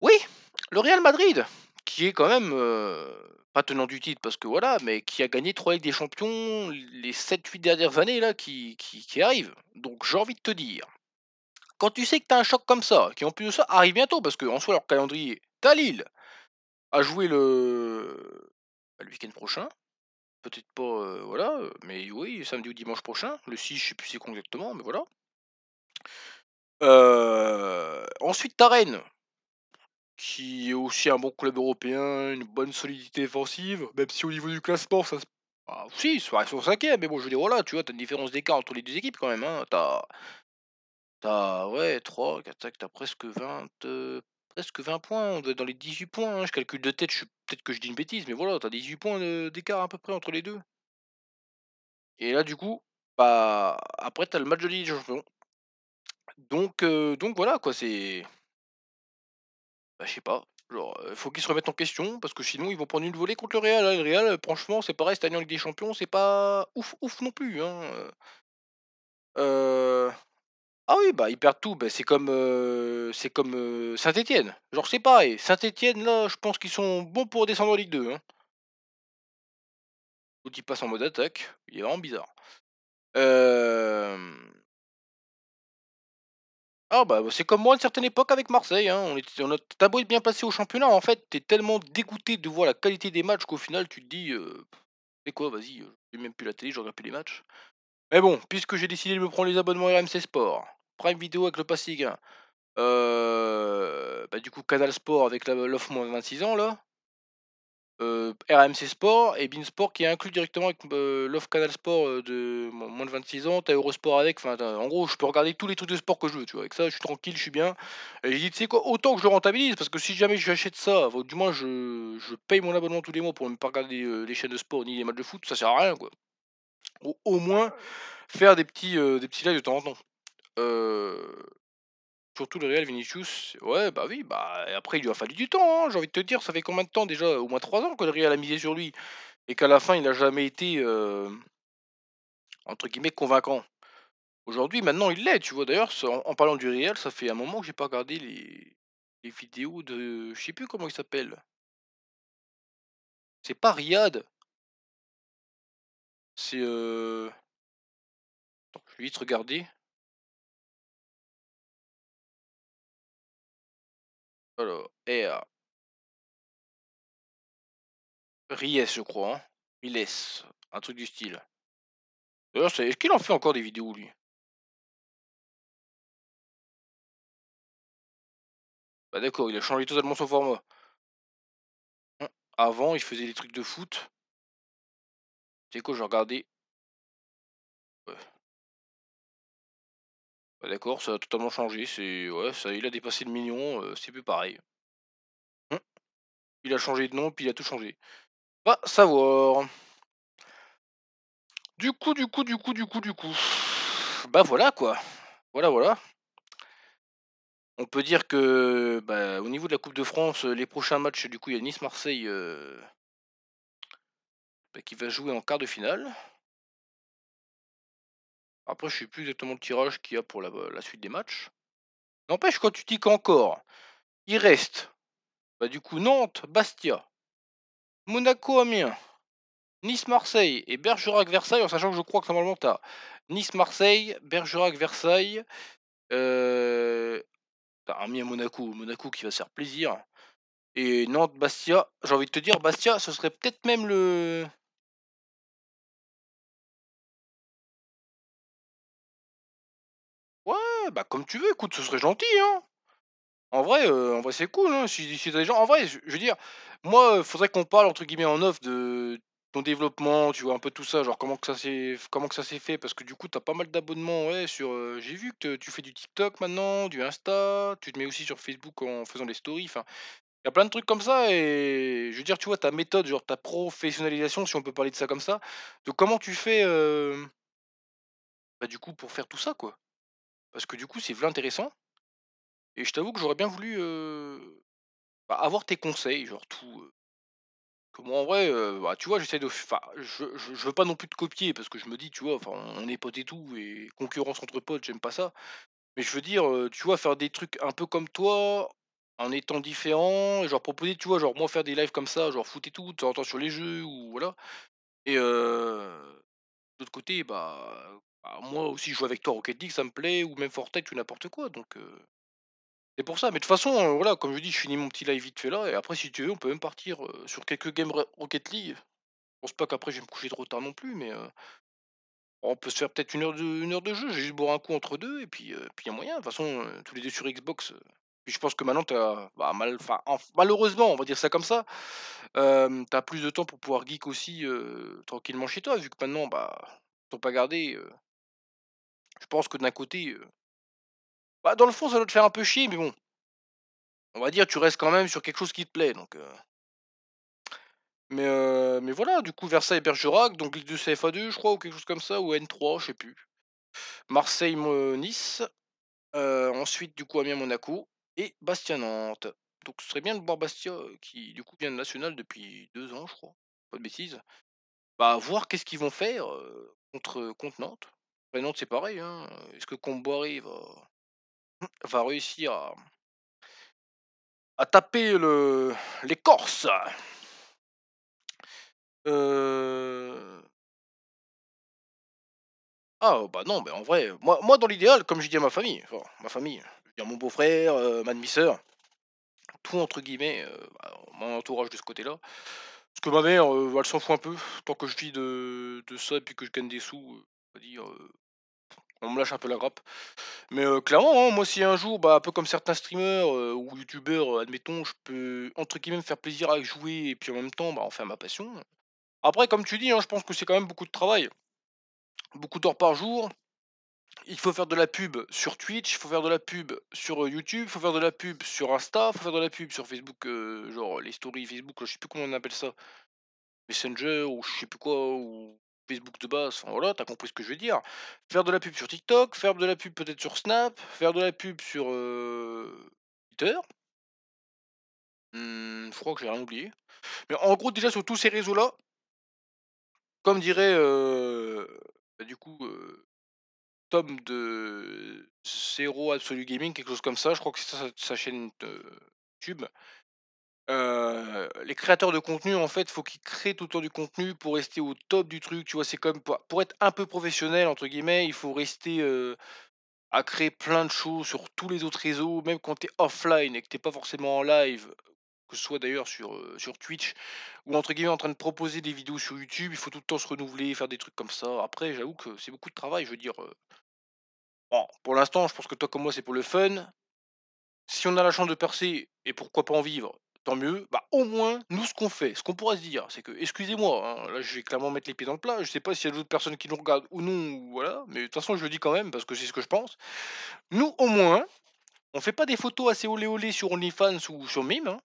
Speaker 2: Oui, le Real Madrid, qui est quand même euh, pas tenant du titre parce que voilà, mais qui a gagné 3 Ligue des Champions les 7-8 dernières années là qui, qui, arrivent. Donc j'ai envie de te dire, quand tu sais que tu as un choc comme ça, qui en plus de ça arrive bientôt, parce qu'en soit leur calendrier, t'as Lille à jouer le, bah, le week-end prochain, peut-être pas, euh, voilà, euh, mais oui, samedi ou dimanche prochain, le 6, je sais plus c'est exactement, mais voilà. Euh, ensuite, reine, qui est aussi un bon club européen, une bonne solidité offensive même si au niveau du classement, ça se. Ah, si, ils sont cinquième, mais bon, je veux dire, voilà, tu vois, t'as une différence d'écart entre les deux équipes quand même, hein, t'as. T'as, ouais, 3, 4, 5, t'as presque 20 presque 20 points, on doit être dans les 18 points. Hein. Je calcule de tête, je... peut-être que je dis une bêtise, mais voilà, t'as 18 points d'écart à peu près entre les deux. Et là, du coup, bah, après, t'as le match de Ligue des Champions. Donc, euh, donc voilà, quoi, c'est. Bah, je sais pas. Genre, euh, faut qu'ils se remettent en question, parce que sinon, ils vont prendre une volée contre le Real. Hein. Le Real, euh, franchement, c'est pareil, cette en Ligue des Champions, c'est pas ouf, ouf non plus. Hein, euh... Ah oui, bah, ils perdent tout. Bah, c'est comme, euh, c'est comme euh, Saint-Étienne. Genre, c'est pareil. Saint-Étienne, là, je pense qu'ils sont bons pour descendre en Ligue 2. Hein. ils passent en mode attaque. Il est vraiment bizarre. Euh... Ah bah, c'est comme moi à une certaine époque avec Marseille. Hein. On, on a t'as beau bien placé au championnat. En fait, t'es tellement dégoûté de voir la qualité des matchs qu'au final, tu te dis... c'est quoi, vas-y, euh, j'ai même plus la télé, je regarde plus les matchs. Mais bon, puisque j'ai décidé de me prendre les abonnements RMC Sport, Prime Vidéo avec le passig hein. euh, bah, du coup, Canal Sport avec l'offre moins de 26 ans, là. Euh, RMC Sport et Bean Sport qui est inclus directement avec euh, l'offre Canal Sport de moins de 26 ans, t'as Eurosport avec, en gros je peux regarder tous les trucs de sport que je veux, tu vois, avec ça je suis tranquille, je suis bien. Et j'ai dit tu sais quoi, autant que je rentabilise, parce que si jamais j'achète ça, du moins je, paye mon abonnement tous les mois pour ne pas regarder les chaînes de sport ni les matchs de foot, ça sert à rien quoi. Au, moins faire des petits des petits lives de temps en temps surtout le Real, Vinicius, ouais, bah oui, bah après il lui a fallu du temps, hein, j'ai envie de te dire, ça fait combien de temps déjà Au moins 3 ans que le Real a misé sur lui, et qu'à la fin il n'a jamais été, entre guillemets, convaincant. Aujourd'hui, maintenant il l'est, tu vois, d'ailleurs, en, parlant du Real, ça fait un moment que j'ai pas regardé les, vidéos
Speaker 1: de. Je sais plus comment il s'appelle. C'est pas Riyad. C'est. je vais vite regarder. Alors, R. Ries, je crois. Hein. Un truc du style. D'ailleurs, est-ce qu'il en fait encore des vidéos, lui Bah d'accord, il a changé totalement son format. Hum, avant, il faisait des trucs de foot. C'est quoi, je regardais Bah, d'accord, ça a totalement changé. C'est ouais, ça, il a dépassé le million, euh, c'est plus pareil.
Speaker 2: Hum. Il a changé de nom, puis il a tout changé. Va savoir. Du coup, du coup, du coup, du coup, du coup. Bah voilà quoi. Voilà, voilà. On peut dire que bah, au niveau de la Coupe de France, euh, les prochains matchs, du coup, il y a Nice-Marseille euh, bah, qui va jouer en quart de finale. Après, je ne sais plus exactement le tirage qu'il y a pour la, suite des matchs. N'empêche, quand tu dis encore, il reste. Bah, du coup, Nantes, Bastia, Monaco, Amiens, Nice, Marseille et Bergerac, Versailles, en sachant que je crois que normalement, tu as Nice, Marseille, Bergerac, Versailles, euh, Amiens, Monaco, Monaco qui va se faire plaisir.
Speaker 1: Et Nantes, Bastia, j'ai envie de te dire, Bastia, ce serait peut-être même le, bah comme tu veux, écoute, ce serait gentil, hein. En vrai, euh, en vrai c'est cool, hein,
Speaker 2: Si, si En vrai, je, veux dire, moi, il faudrait qu'on parle, entre guillemets, en off de ton développement, tu vois, un peu tout ça, genre comment que ça s'est comment que ça s'est fait, parce que du coup, t'as pas mal d'abonnements, ouais, sur... Euh, j'ai vu que tu fais du TikTok maintenant, du Insta, tu te mets aussi sur Facebook en faisant des stories, enfin... Il y a plein de trucs comme ça et je veux dire, tu vois, ta méthode, genre ta professionnalisation, si on peut parler de ça comme ça, de comment tu fais euh, bah, du coup pour faire tout ça, quoi. Parce que du coup, c'est l'intéressant intéressant. Et je t'avoue que j'aurais bien voulu bah, avoir tes conseils, genre tout. en vrai, bah, tu vois, j'essaie de. Enfin, je, je, veux pas non plus te copier parce que je me dis, tu vois, on est potes et tout, et concurrence entre potes, j'aime pas ça. Mais je veux dire, tu vois, faire des trucs un peu comme toi, en étant différent, et genre proposer, tu vois, genre moi faire des lives comme ça, genre foot et tout, de sur les jeux, ou voilà. Et euh, d'autre côté, bah, bah, moi aussi, je joue avec toi Rocket League, ça me plaît, ou même Fortnite ou n'importe quoi. Donc, c'est pour ça. Mais de toute façon, voilà, comme je dis, je finis mon petit live vite fait là, et après, si tu veux, on peut même partir sur quelques games Rocket League. Je pense pas qu'après, je vais me coucher trop tard non plus, mais on peut se faire peut-être une, heure de- une heure de jeu. J'ai juste boire un coup entre deux, et puis il y a moyen. De toute façon, tous les deux sur Xbox. puis je pense que maintenant, t'as, bah, mal, malheureusement, on va dire ça comme ça, euh, as plus de temps pour pouvoir geek aussi tranquillement chez toi, vu que maintenant, bah, t'ont pas gardé je pense que d'un côté, bah, dans le fond, ça doit te faire un peu chier, mais bon, on va dire, tu restes quand même sur quelque chose qui te plaît, donc. Mais, mais voilà, du coup, Versailles et Bergerac, donc Ligue de CFA2, je crois, ou quelque chose comme ça, ou N3, je sais plus. Marseille-Nice. ensuite, du coup, Amiens-Monaco et Bastia-Nantes. Donc ce serait bien de voir Bastia, qui du coup vient de National depuis deux ans, je crois, pas de bêtises. Bah, voir qu'est-ce qu'ils vont faire contre, contre Nantes. Prénom c'est pareil. Hein. Est-ce que Comboiré va, va réussir à, taper le, les Corses euh. Ah oh, bah non, mais en vrai, moi, moi dans l'idéal, comme je dis à ma famille, enfin, ma famille, je dis à mon beau-frère, euh, ma demi-sœur, tout entre guillemets, euh, bah, mon entourage de ce côté-là, parce que ma mère, elle s'en fout un peu, tant que je vis de, de ça et puis que je gagne des sous, on va dire, on me lâche un peu la grappe. Mais euh, clairement, hein, moi, si un jour, bah, un peu comme certains streamers euh, ou youtubeurs, euh, admettons, je peux entre guillemets me faire plaisir à jouer et puis en même temps, bah, en faire ma passion. Après, comme tu dis, hein, je pense que c'est quand même beaucoup de travail, beaucoup d'heures par jour. Il faut faire de la pub sur Twitch, il faut faire de la pub sur YouTube, il faut faire de la pub sur Insta, il faut faire de la pub sur Facebook, genre les stories Facebook, je sais plus comment on appelle ça, Messenger ou je sais plus quoi, ou Facebook de base, voilà, t'as compris ce que je veux dire. Faire de la pub sur TikTok, faire de la pub peut-être sur Snap, faire de la pub sur Twitter. Mmh, je crois que j'ai rien oublié. Mais en gros, déjà sur tous ces réseaux-là, comme dirait bah, du coup Tom de Zero Absolute Gaming, quelque chose comme ça, je crois que c'est ça sa chaîne YouTube les créateurs de contenu, en fait, faut qu'ils créent tout le temps du contenu pour rester au top du truc. Tu vois, c'est comme pour, être un peu professionnel, entre guillemets, il faut rester à créer plein de choses sur tous les autres réseaux, même quand tu es offline et que tu pas forcément en live, que ce soit d'ailleurs sur, sur Twitch ou entre guillemets en train de proposer des vidéos sur YouTube. Il faut tout le temps se renouveler, faire des trucs comme ça. Après, j'avoue que c'est beaucoup de travail. Je veux dire, pour l'instant, je pense que toi comme moi, c'est pour le fun. Si on a la chance de percer, et pourquoi pas en vivre, tant mieux. Bah, au moins, nous, ce qu'on fait, ce qu'on pourrait se dire, c'est que, excusez-moi, hein, là, je vais clairement mettre les pieds dans le plat. Je sais pas s'il y a d'autres personnes qui nous regardent ou non, voilà, mais de toute façon, je le dis quand même parce que c'est ce que je pense. Nous, au moins, on ne fait pas des photos assez olé olé sur OnlyFans ou sur Mime. Hein.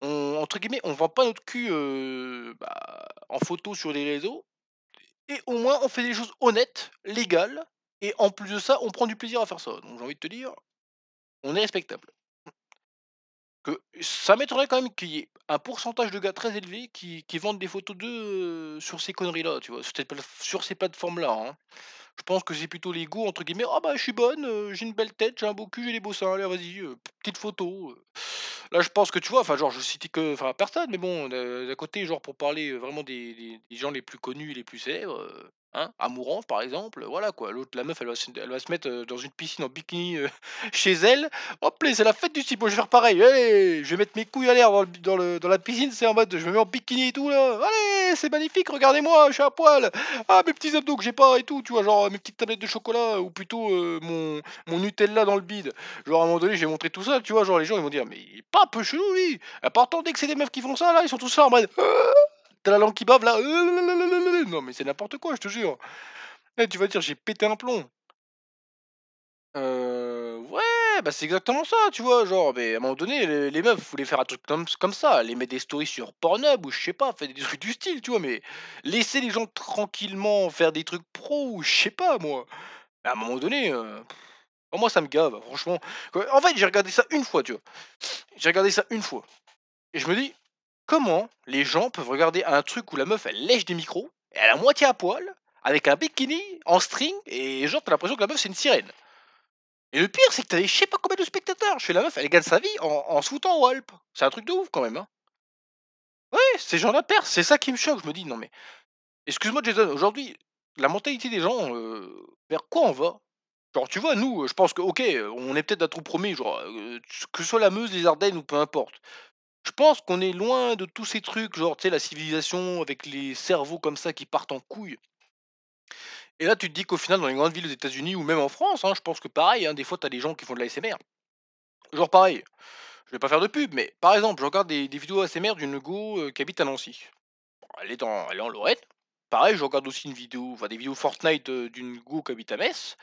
Speaker 2: On, entre guillemets, on vend pas notre cul euh, bah, en photo sur les réseaux. Et au moins, on fait des choses honnêtes, légales. Et en plus de ça, on prend du plaisir à faire ça. Donc j'ai envie de te dire, on est respectable ça m'étonnerait quand même qu'il y ait un pourcentage de gars très élevé qui, vendent des photos d'eux sur ces conneries-là, tu vois, sur, ces plateformes-là. Hein. Je pense que c'est plutôt les goûts, entre guillemets, ah bah je suis bonne, j'ai une belle tête, j'ai un beau cul, j'ai des beaux seins, allez vas-y, petite photo. Là je pense que tu vois, enfin genre je citais que, enfin personne, mais bon, d'un côté, genre pour parler vraiment des, des gens les plus connus et les plus célèbres, Hein, à par exemple, voilà quoi. L'autre, la meuf, elle va, se, mettre dans une piscine en bikini chez elle. Hop, c'est la fête du type. moi je vais faire pareil. Allez, je vais mettre mes couilles à l'air dans, dans, la piscine. C'est en mode, je me mets en bikini et tout là. Allez, c'est magnifique. Regardez-moi, je suis à poil. Ah, mes petits abdos que j'ai pas et tout. Tu vois, genre mes petites tablettes de chocolat ou plutôt mon, mon, Nutella dans le bide. Genre à un moment donné, j'ai montré tout ça. Tu vois, genre les gens ils vont dire, mais il est pas un peu chelou lui. À dès que c'est des meufs qui font ça là, ils sont tous là en mode. la langue qui bave là euh, euh, euh, Non, mais c'est n'importe quoi, je te jure. Eh, tu vas dire, j'ai pété un plomb. ouais, bah c'est exactement ça, tu vois. Genre, mais à un moment donné, les, meufs, voulaient faire un truc comme, ça. Les mettre des stories sur Pornhub ou je sais pas, faire des trucs du style, tu vois. Mais laisser les gens tranquillement faire des trucs pro ou je sais pas, moi. À un moment donné, euh, moi ça me gave, franchement. En fait, j'ai regardé ça une fois, tu vois. J'ai regardé ça une fois. Et je me dis, comment les gens peuvent regarder un truc où la meuf elle lèche des micros, et elle a moitié à poil, avec un bikini, en string, et genre t'as l'impression que la meuf c'est une sirène. Et le pire c'est que t'as je sais pas combien de spectateurs, Chez la meuf elle gagne sa vie en, en se foutant au Alpes. C'est un truc de ouf quand même. Hein. Ouais, ces gens la perdent, c'est ça qui me choque, je me dis non mais. Excuse-moi Jason, aujourd'hui, la mentalité des gens, euh, vers quoi on va Genre, tu vois, nous, je pense que, ok, on est peut-être d'un trou promis, genre, euh, que ce soit la Meuse, les Ardennes ou peu importe. Je pense qu'on est loin de tous ces trucs, genre, tu sais, la civilisation avec les cerveaux comme ça qui partent en couille. Et là, tu te dis qu'au final, dans les grandes villes des États-Unis ou même en France, hein, je pense que pareil, hein, des fois, tu as des gens qui font de l'ASMR. Genre pareil, je vais pas faire de pub, mais par exemple, je regarde des, vidéos ASMR d'une go euh, qui habite à Nancy. elle, est en Lorraine. Pareil, je regarde aussi une vidéo, enfin des vidéos Fortnite euh, d'une go qui habite à Metz.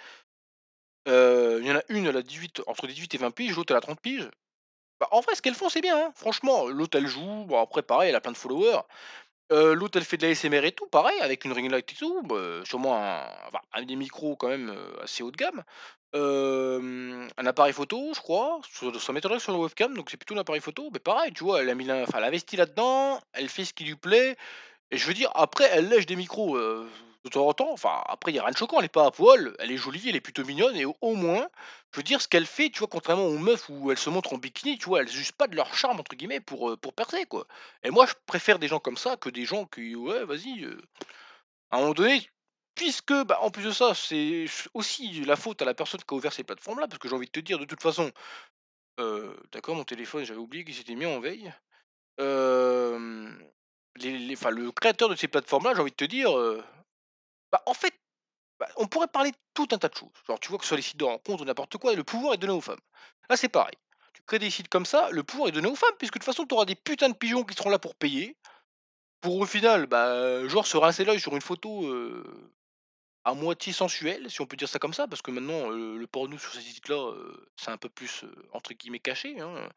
Speaker 2: Euh, il y en a une, à 18, entre 18 et 20 piges, l'autre, à la 30 piges. Bah, en vrai, ce qu'elles font, c'est bien. Hein. Franchement, l'autre, elle joue. Bon, après, pareil, elle a plein de followers. l'autre, elle fait de la et tout, pareil, avec une ring light et tout. Bah, sûrement un, un des micros, quand même, assez haut de gamme. un appareil photo, je crois. Ça, ça sur le webcam, donc c'est plutôt un appareil photo. Mais pareil, tu vois, elle a mis enfin, elle là-dedans, elle fait ce qui lui plaît. Et je veux dire, après, elle lèche des micros de temps en temps, enfin, après, il n'y a rien de choquant, elle n'est pas à poil, elle est jolie, elle est plutôt mignonne, et au, moins, je veux dire, ce qu'elle fait, tu vois, contrairement aux meufs où elles se montrent en bikini, tu vois, elles usent pas de leur charme, entre guillemets, pour, euh, pour percer, quoi. Et moi, je préfère des gens comme ça que des gens qui, ouais, vas-y, euh, à un moment donné, puisque, bah, en plus de ça, c'est aussi la faute à la personne qui a ouvert ces plateformes-là, parce que j'ai envie de te dire, de toute façon, euh, d'accord, mon téléphone, j'avais oublié qu'il s'était mis en veille. le créateur de ces plateformes-là, j'ai envie de te dire, bah, en fait, bah, on pourrait parler de tout un tas de choses. Genre, tu vois que sur les sites de rencontre, ou n'importe quoi, le pouvoir est donné aux femmes. Là, c'est pareil. Tu crées des sites comme ça, le pouvoir est donné aux femmes, puisque de toute façon, tu auras des putains de pigeons qui seront là pour payer. Pour au final, bah, genre se rincer l'œil sur une photo à moitié sensuelle, si on peut dire ça comme ça, parce que maintenant, le porno sur ces sites-là, c'est un peu plus, entre guillemets, caché. Hein.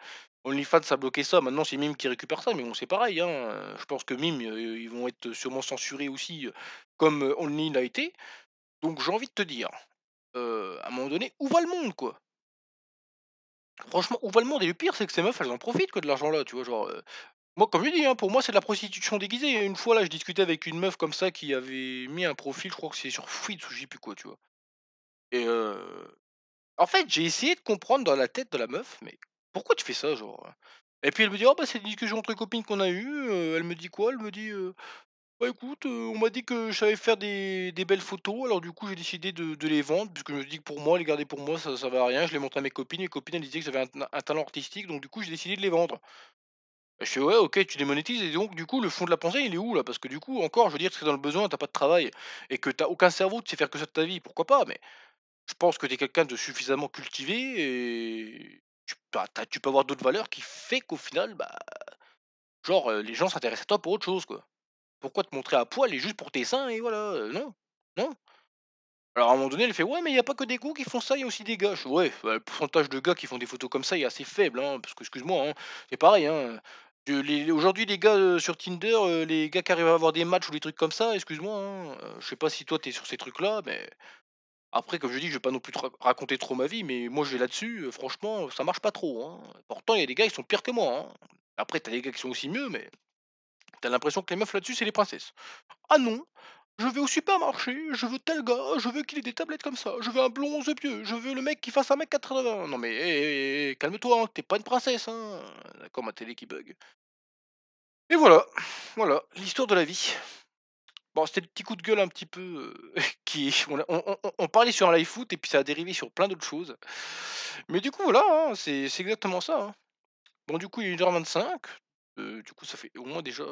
Speaker 2: OnlyFans a bloqué ça. Maintenant, c'est Mime qui récupère ça, mais on c'est pareil. Hein. Je pense que Mime, euh, ils vont être sûrement censurés aussi, euh, comme euh, Only l'a été. Donc, j'ai envie de te dire, à un moment donné, où va le monde, quoi Franchement, où va le monde Et le pire, c'est que ces meufs, elles en profitent, que de l'argent là, tu vois. Genre, moi, comme je dis, hein, pour moi, c'est de la prostitution déguisée. Hein. Une fois, là, je discutais avec une meuf comme ça qui avait mis un profil, je crois que c'est sur Fritz ou je sais plus quoi, tu vois. Et En fait, j'ai essayé de comprendre dans la tête de la meuf, mais pourquoi tu fais ça, genre Et puis elle me dit, oh bah c'est une discussion entre copines qu'on a eue. elle me dit quoi Elle me dit, bah écoute, on m'a dit que je savais faire des, belles photos, alors du coup j'ai décidé de, les vendre, puisque je me dis que pour moi, les garder pour moi, ça, ne va à rien. Je les montre à mes copines, mes copines elles disaient que j'avais un, talent artistique, donc du coup j'ai décidé de les vendre. Je fais ouais ok tu démonétises et donc du coup le fond de la pensée il est où là parce que du coup encore je veux dire es dans le besoin t'as pas de travail et que t'as aucun cerveau tu sais faire que ça de ta vie pourquoi pas mais je pense que tu es quelqu'un de suffisamment cultivé et bah, tu, peux avoir d'autres valeurs qui fait qu'au final, bah, genre, les gens s'intéressent à toi pour autre chose, quoi. Pourquoi te montrer à poil et juste pour tes seins et voilà, non, non. Alors à un moment donné, elle fait Ouais, mais il n'y a pas que des goûts qui font ça, il y a aussi des gars. ouais, bah, le pourcentage de gars qui font des photos comme ça est assez faible, hein, parce que, excuse-moi, hein, c'est pareil. Hein, Aujourd'hui, les gars sur Tinder, les gars qui arrivent à avoir des matchs ou des trucs comme ça, excuse-moi, hein, je sais pas si toi t'es sur ces trucs-là, mais après, comme je dis, je vais pas non plus raconter trop ma vie, mais moi je vais là-dessus, euh, franchement, euh, ça marche pas trop. Hein. Pourtant, il y a des gars qui sont pires que moi. hein. Après, t'as des gars qui sont aussi mieux, mais as l'impression que les meufs là-dessus, c'est les princesses. Ah non, je vais au supermarché, je veux tel gars, je veux qu'il ait des tablettes comme ça, je veux un blond aux yeux je veux le mec qui fasse un mec 80. Non mais calme-toi, hein, t'es pas une princesse, hein. D'accord, ma télé qui bug. Et voilà, voilà, l'histoire de la vie c'était le petit coup de gueule un petit peu euh, qui on, parlait sur un live foot et puis ça a dérivé sur plein d'autres choses. Mais du coup, voilà, hein, c'est, exactement ça. Hein. Bon, du coup, il est 1h25. Euh, du coup, ça fait au moins déjà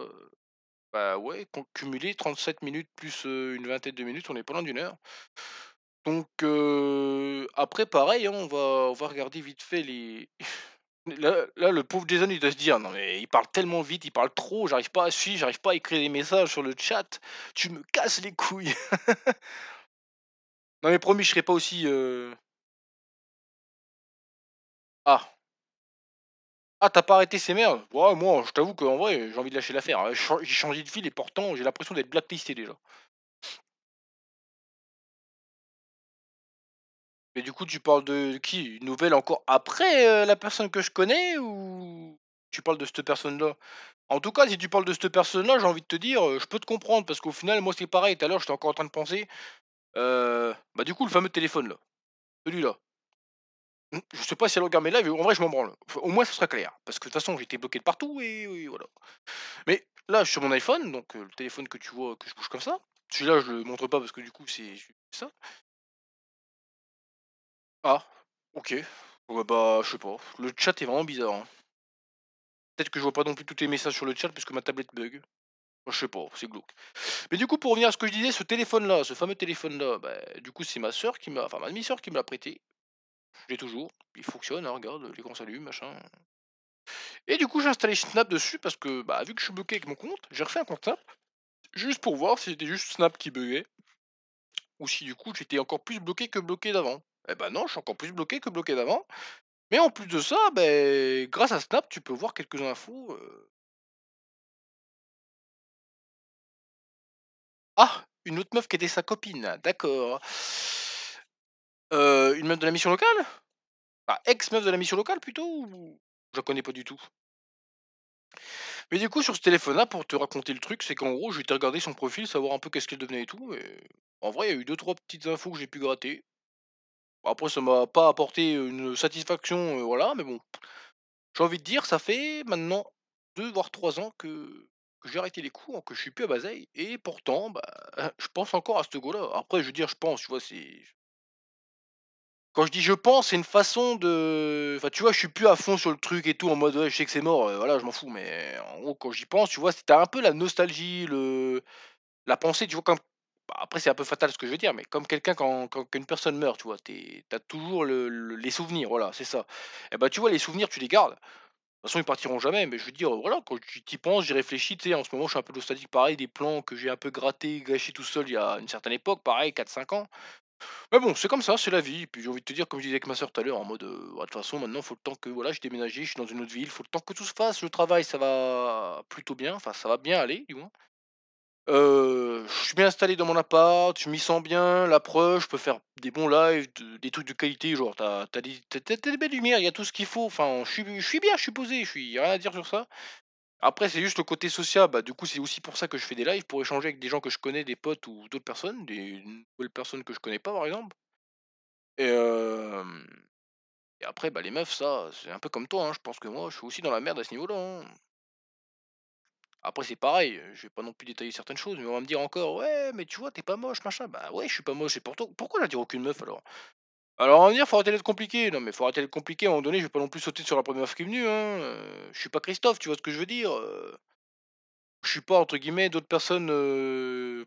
Speaker 2: bah ouais, cumulé 37 minutes plus euh, une vingtaine de minutes, on est pas loin d'une heure. Donc après pareil, hein, on va on va regarder vite fait les Là, le pauvre Jason, il doit se dire, non mais il parle tellement vite, il parle trop, j'arrive pas à suivre, j'arrive pas à écrire des messages sur le chat, tu me
Speaker 1: casses les couilles. non mais promis, je serai pas aussi... Euh, ah. Ah, t'as pas arrêté ces merdes Ouais, moi, je t'avoue qu'en vrai, j'ai envie de lâcher l'affaire. Hein. J'ai changé de fil et pourtant, j'ai l'impression d'être blacklisté déjà. Mais du coup, tu parles de qui Une nouvelle encore après euh, la personne que je connais ou tu parles de
Speaker 2: cette personne-là En tout cas, si tu parles de cette personne-là, j'ai envie de te dire, euh, je peux te comprendre parce qu'au final, moi, c'est pareil. Tout à l'heure, j'étais encore en train de penser. Euh, bah, du coup, le fameux téléphone là, celui-là. Hum, je sais pas si elle regarde mes lives, en vrai, je m'en branle. au moins, ce sera clair parce que de toute façon, j'étais bloqué de partout et, voilà. Mais là, je suis sur mon iPhone, donc le téléphone que tu vois que je bouge comme ça. Celui-là, je le montre pas parce que du coup, c'est ça. Ah, ok. bah, je sais pas. Le chat est vraiment bizarre. Hein. Peut-être que je vois pas non plus tous les messages sur le chat puisque ma tablette bug. Je sais pas, c'est glauque. Mais du coup, pour revenir à ce que je disais, ce téléphone-là, ce fameux téléphone-là, bah, du coup, c'est ma soeur qui m'a, enfin ma demi soeur qui me l'a prêté. Je l'ai toujours. Il fonctionne, hein, regarde, l'écran s'allume, machin. Et du coup, j'ai installé Snap dessus parce que, bah, vu que je suis bloqué avec mon compte, j'ai refait un compte Snap juste pour voir si c'était juste Snap qui buguait ou si du coup j'étais encore plus bloqué que bloqué d'avant. Eh ben non, je suis encore
Speaker 1: plus bloqué que bloqué d'avant. Mais en plus de ça, ben, grâce à Snap, tu peux voir quelques infos. Ah, une autre meuf qui était sa copine, d'accord. une meuf de la mission
Speaker 2: locale ah, ex-meuf de la mission locale plutôt Je la connais pas du tout. Mais du coup, sur ce téléphone-là, pour te raconter le truc, c'est qu'en gros, j'ai regardé son profil, savoir un peu qu'est-ce qu'il devenait et tout. Et... En vrai, il y a eu deux trois petites infos que j'ai pu gratter. Après, ça m'a pas apporté une satisfaction, voilà, mais bon. J'ai envie de dire, ça fait maintenant deux voire trois ans que, j'ai arrêté les cours, hein, que je suis plus à Bazeille, et pourtant, bah, je pense encore à ce gars là Après, je veux dire, je pense, tu vois, c'est. Quand je dis je pense, c'est une façon de. Enfin, tu vois, je suis plus à fond sur le truc et tout, en mode ouais, je sais que c'est mort, voilà, je m'en fous, mais en gros, quand j'y pense, tu vois, c'était un peu la nostalgie, le la pensée, tu vois, comme, après, c'est un peu fatal ce que je veux dire, mais comme quelqu'un, quand, une personne meurt, tu vois, tu as toujours les souvenirs, voilà, c'est ça. Et eh ben, tu vois, les souvenirs, tu les gardes. De toute façon, ils partiront jamais, mais je veux dire, voilà, quand tu y penses, j'y réfléchis, tu sais, en ce moment, je suis un peu nostalgique, pareil, des plans que j'ai un peu gratté, gâché tout seul il y a une certaine époque, pareil, 4-5 ans. Mais bon, c'est comme ça, c'est la vie. Et puis j'ai envie de te dire, comme je disais avec ma soeur tout à l'heure, en mode, bah, de toute façon, maintenant, faut le temps que, voilà, je déménage, je suis dans une autre ville, il faut le temps que tout se fasse, le travail, ça va plutôt bien, enfin, ça va bien aller, du moins. Euh, je suis bien installé dans mon appart, je m'y sens bien, l'approche, je peux faire des bons lives, des trucs de qualité, genre t'as des, belles lumières, il y a tout ce qu'il faut, enfin je suis je suis bien, je suis posé, je suis rien à dire sur ça. Après c'est juste le côté social, bah, du coup c'est aussi pour ça que je fais des lives, pour échanger avec des gens que je connais, des potes ou d'autres personnes, des nouvelles personnes que je connais pas par exemple. Et, après bah, les meufs ça, c'est un peu comme toi, hein. je pense que moi je suis aussi dans la merde à ce niveau-là. Hein. Après, c'est pareil, je vais pas non plus détailler certaines choses, mais on va me dire encore, ouais, mais tu vois, t'es pas moche, machin. Bah ouais, je suis pas moche, et pourtant, pourquoi la dire aucune meuf alors alors on va dire, faut arrêter d'être compliqué. Non mais faut arrêter d'être compliqué, à un moment donné, je vais pas non plus sauter sur la première meuf qui est venue. Hein. je suis pas Christophe, tu vois ce que je veux dire. je suis pas, entre guillemets, d'autres personnes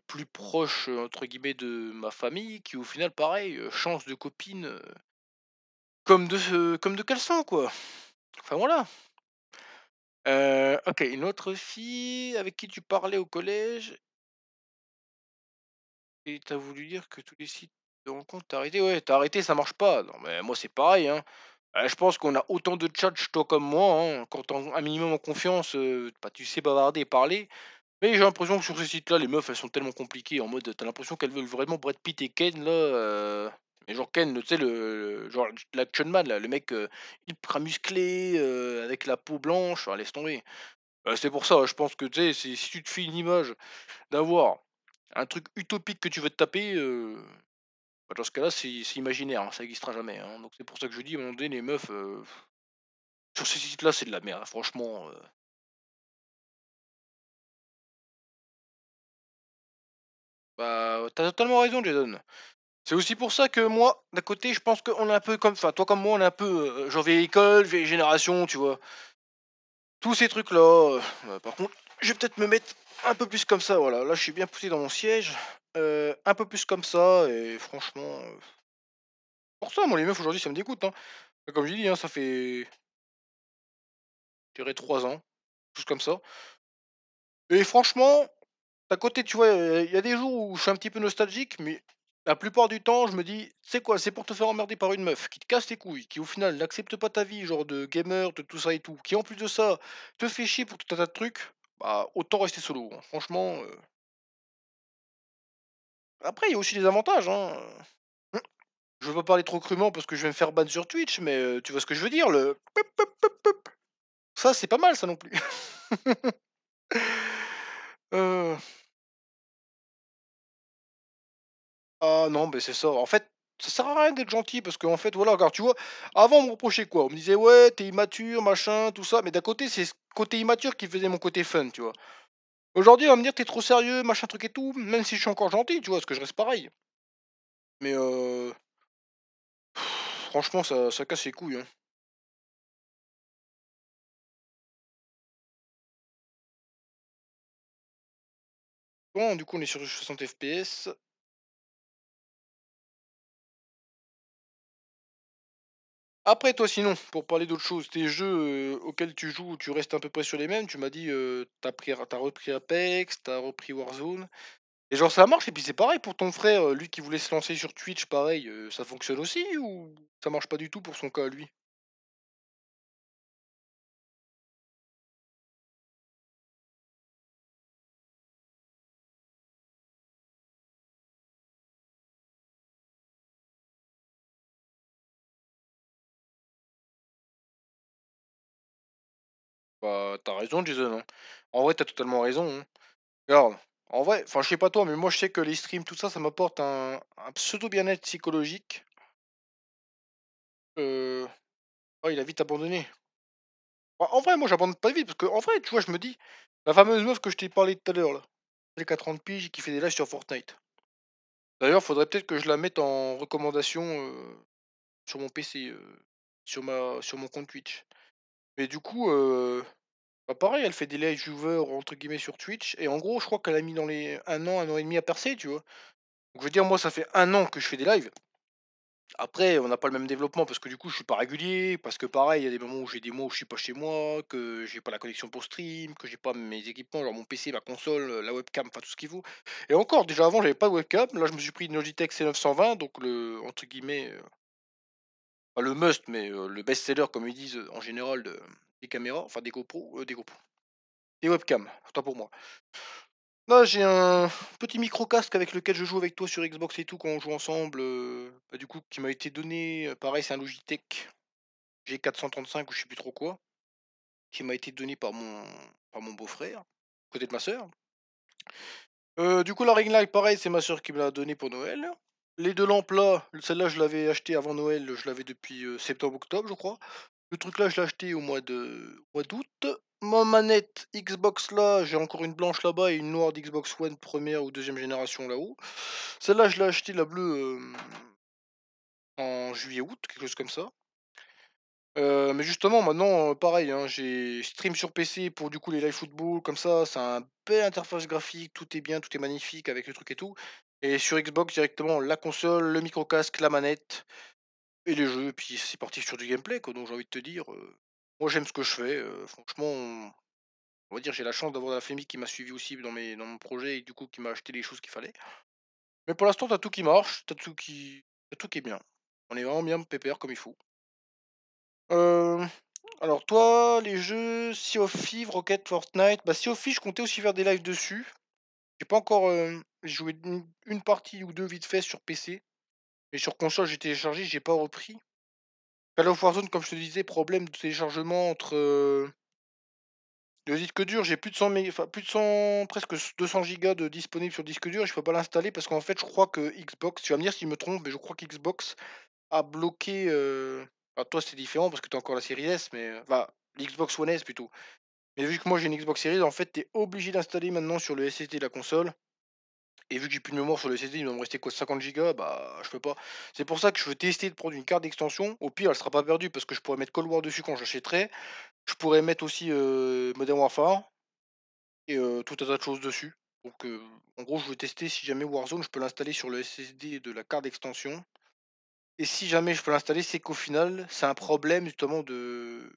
Speaker 2: plus proches, entre guillemets, de ma famille, qui au final, pareil, chance de copine, comme, de, comme de caleçon, quoi. Enfin voilà. Euh, OK, une autre fille avec qui tu parlais au collège et t'as voulu dire que tous les sites de rencontres, tu arrêté? Ouais, t'as arrêté, ça marche pas. Non, mais moi, c'est pareil, hein. bah, je pense qu'on a autant de chats toi comme moi, hein. Quand tu un minimum en confiance, euh, bah, tu sais bavarder et parler. Mais j'ai l'impression que sur ces sites-là, les meufs, elles sont tellement compliquées en mode, tu l'impression qu'elles veulent vraiment Brad Pitt et Ken là, euh. Mais genre Ken, tu sais, le, genre l'Action Man, le mec hyper euh, musclé, euh, avec la peau blanche, ah, laisse tomber. Bah, c'est pour ça, je pense que tu sais, si, tu te fais une image d'avoir un truc utopique que tu veux te taper, euh, bah, dans ce cas-là, c'est, imaginaire, hein, ça n'existera jamais. Hein. donc
Speaker 1: c'est pour ça que je dis, on un les meufs, sur ces sites-là, c'est de la merde, franchement. Bah, t'as totalement raison, Jason. C'est aussi pour ça que moi, d'un côté, je pense qu'on est un peu comme.
Speaker 2: Enfin, toi comme moi, on est un peu. Euh, genre vieille école, vieille génération, tu vois. Tous ces trucs-là. Euh, par contre, je vais peut-être me mettre un peu plus comme ça, voilà. Là, je suis bien poussé dans mon siège. Euh, un peu plus comme ça, et franchement. Pour ça, moi, les meufs aujourd'hui, ça me dégoûte. Hein. Comme je dis, hein, ça fait. Je dirais 3 ans, Juste comme ça. Et franchement, d'un côté, tu vois, il y a des jours où je suis un petit peu nostalgique, mais la plupart du temps, je me dis, c'est quoi, c'est pour te faire emmerder par une meuf qui te casse les couilles, qui au final n'accepte pas ta vie, genre de gamer, de tout ça et tout, qui en plus de ça te fait chier pour tout un tas de trucs, bah autant rester solo. Hein. Franchement. Euh Après, il y a aussi des avantages. Hein. Je veux pas parler trop crûment parce que je vais me faire ban sur Twitch, mais euh, tu vois ce que je veux dire, le. Ça, c'est pas mal, ça non plus. Euh, Ah non, mais c'est ça. En fait, ça sert à rien d'être gentil parce qu'en fait, voilà, regarde, tu vois, avant on me reprochait quoi On me disait, ouais, t'es immature, machin, tout ça. Mais d'un côté, c'est ce côté immature qui faisait mon côté fun, tu vois. Aujourd'hui, on va me dire, t'es trop sérieux, machin, truc et tout, même si je suis encore
Speaker 1: gentil, tu vois, parce que je reste pareil. Mais franchement, ça, ça casse les couilles, hein. Bon, du coup, on est sur 60 FPS. Après, toi, sinon, pour parler d'autre chose, tes jeux auxquels tu joues, tu restes à peu près sur les
Speaker 2: mêmes. Tu m'as dit, t'as repris Apex, t'as repris Warzone. Et genre, ça marche. Et
Speaker 1: puis, c'est pareil pour ton frère, lui qui voulait se lancer sur Twitch, pareil, ça fonctionne aussi ou ça marche pas du tout pour son cas, lui Bah, t'as raison, Jason. Hein. En vrai, t'as totalement raison. Hein. Regarde, en vrai, enfin, je sais pas toi, mais moi, je sais que
Speaker 2: les streams, tout ça, ça m'apporte un, pseudo bien-être psychologique. Euh, oh, il a vite abandonné. Bah, en vrai, moi, j'abandonne pas vite, parce que, en vrai, tu vois, je me dis, la fameuse meuf que je t'ai parlé tout à l'heure, là, celle qui piges et qui fait des lives sur Fortnite. D'ailleurs, faudrait peut-être que je la mette en recommandation euh, sur mon PC, euh, sur, ma, sur mon compte Twitch. Mais du coup, bah, pareil, elle fait des live viewers entre guillemets sur Twitch. Et en gros, je crois qu'elle a mis dans les un an, un an et demi à percer, tu vois. Donc je veux dire, moi, ça fait un an que je fais des lives. Après, on n'a pas le même développement parce que du coup, je suis pas régulier, parce que pareil, il y a des moments où j'ai des mots où je suis pas chez moi, que j'ai pas la connexion pour stream, que j'ai pas mes équipements, genre mon PC, ma console, la webcam, enfin tout ce qu'il faut. Et encore, déjà avant, j'avais pas de webcam. Là, je me suis pris une Logitech C920, donc le entre guillemets le must, mais le best-seller, comme ils disent en général, des caméras, enfin des GoPro, des GoPro, des webcams, autant pour moi. Là, j'ai un petit micro-casque avec lequel je joue avec toi sur Xbox et tout quand on joue ensemble. Bah, du coup, qui m'a été donné. Pareil, c'est un Logitech G435 ou je sais plus trop quoi. Qui m'a été donné par mon, par mon beau-frère, côté de ma soeur. du coup, la Ring Light, pareil, c'est ma soeur qui me l'a donné pour Noël les deux lampes là, celle-là je l'avais achetée avant Noël, je l'avais depuis euh, septembre-octobre je crois. Le truc là je l'ai acheté au mois de mois d'août. Ma manette Xbox là, j'ai encore une blanche là-bas et une noire d'Xbox One première ou deuxième génération là-haut. Celle-là je l'ai acheté la bleue euh, en juillet-août, quelque chose comme ça. Euh, mais justement, maintenant, pareil, hein, j'ai stream sur PC pour du coup les live football, comme ça, c'est un bel interface graphique, tout est bien, tout est magnifique avec le truc et tout. Et sur Xbox directement, la console, le micro-casque, la manette et les jeux. Et puis c'est parti sur du gameplay, Donc j'ai envie de te dire, moi j'aime ce que je fais. franchement, on... va dire j'ai la chance d'avoir la famille qui m'a suivi aussi dans, mes... dans mon projet et du coup qui m'a acheté les choses qu'il fallait. Mais pour l'instant, t'as tout qui marche, t'as tout qui... tout qui est bien. On est vraiment bien pépère comme il faut. Alors toi, les jeux Sea of Thieves, Rocket, Fortnite, bah Sea of Thieves, je comptais aussi faire des lives dessus. J'ai pas encore joué une, partie ou deux vite fait sur PC. Mais sur console, j'ai téléchargé, j'ai pas repris. Call of Warzone, comme je te disais, problème de téléchargement entre le disque dur, j'ai plus de 100 enfin, plus de 100 presque 200 gigas de disponible sur disque dur, je peux pas l'installer parce qu'en fait, je crois que Xbox, tu vas me dire si je me trompe, mais je crois qu'xbox a bloqué euh... toi c'est différent parce que tu as encore la série S mais enfin l'Xbox One S plutôt. Et vu que moi j'ai une Xbox Series, en fait, t'es obligé d'installer maintenant sur le SSD de la console. Et vu que j'ai plus de mémoire sur le SSD, il va me rester quoi 50 Go Bah, je peux pas. C'est pour ça que je veux tester de prendre une carte d'extension. Au pire, elle sera pas perdue parce que je pourrais mettre Call War dessus quand j'achèterai. Je pourrais mettre aussi euh, Modern Warfare et euh, tout un tas de choses dessus. Donc, euh, en gros, je veux tester si jamais Warzone, je peux l'installer sur le SSD de la carte d'extension. Et si jamais je peux l'installer, c'est qu'au final, c'est un problème justement de.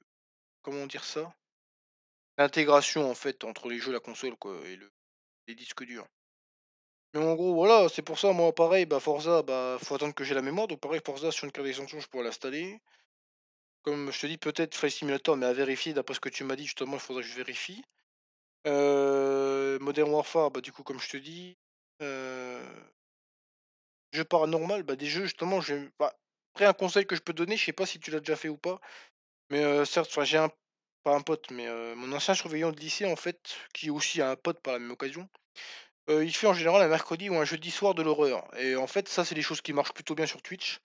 Speaker 2: Comment dire ça l'intégration en fait entre les jeux, la console quoi, et le, les disques durs. Mais en gros, voilà, c'est pour ça, moi, pareil, bah, Forza, bah, faut attendre que j'ai la mémoire. Donc, pareil, Forza, sur une carte d'extension, je pourrais l'installer. Comme je te dis, peut-être Flight Simulator, mais à vérifier, d'après ce que tu m'as dit, justement, il faudra que je vérifie. Euh, Modern Warfare, bah, du coup, comme je te dis. Euh, je paranormal, bah, des jeux, justement, je. Bah, après, un conseil que je peux donner, je sais pas si tu l'as déjà fait ou pas, mais euh, certes, j'ai un pas un pote, mais mon ancien surveillant de lycée, en fait, qui est aussi un pote par la même occasion, il fait en général un mercredi ou un jeudi soir de l'horreur. Et en fait, ça, c'est des choses qui marchent plutôt bien sur Twitch.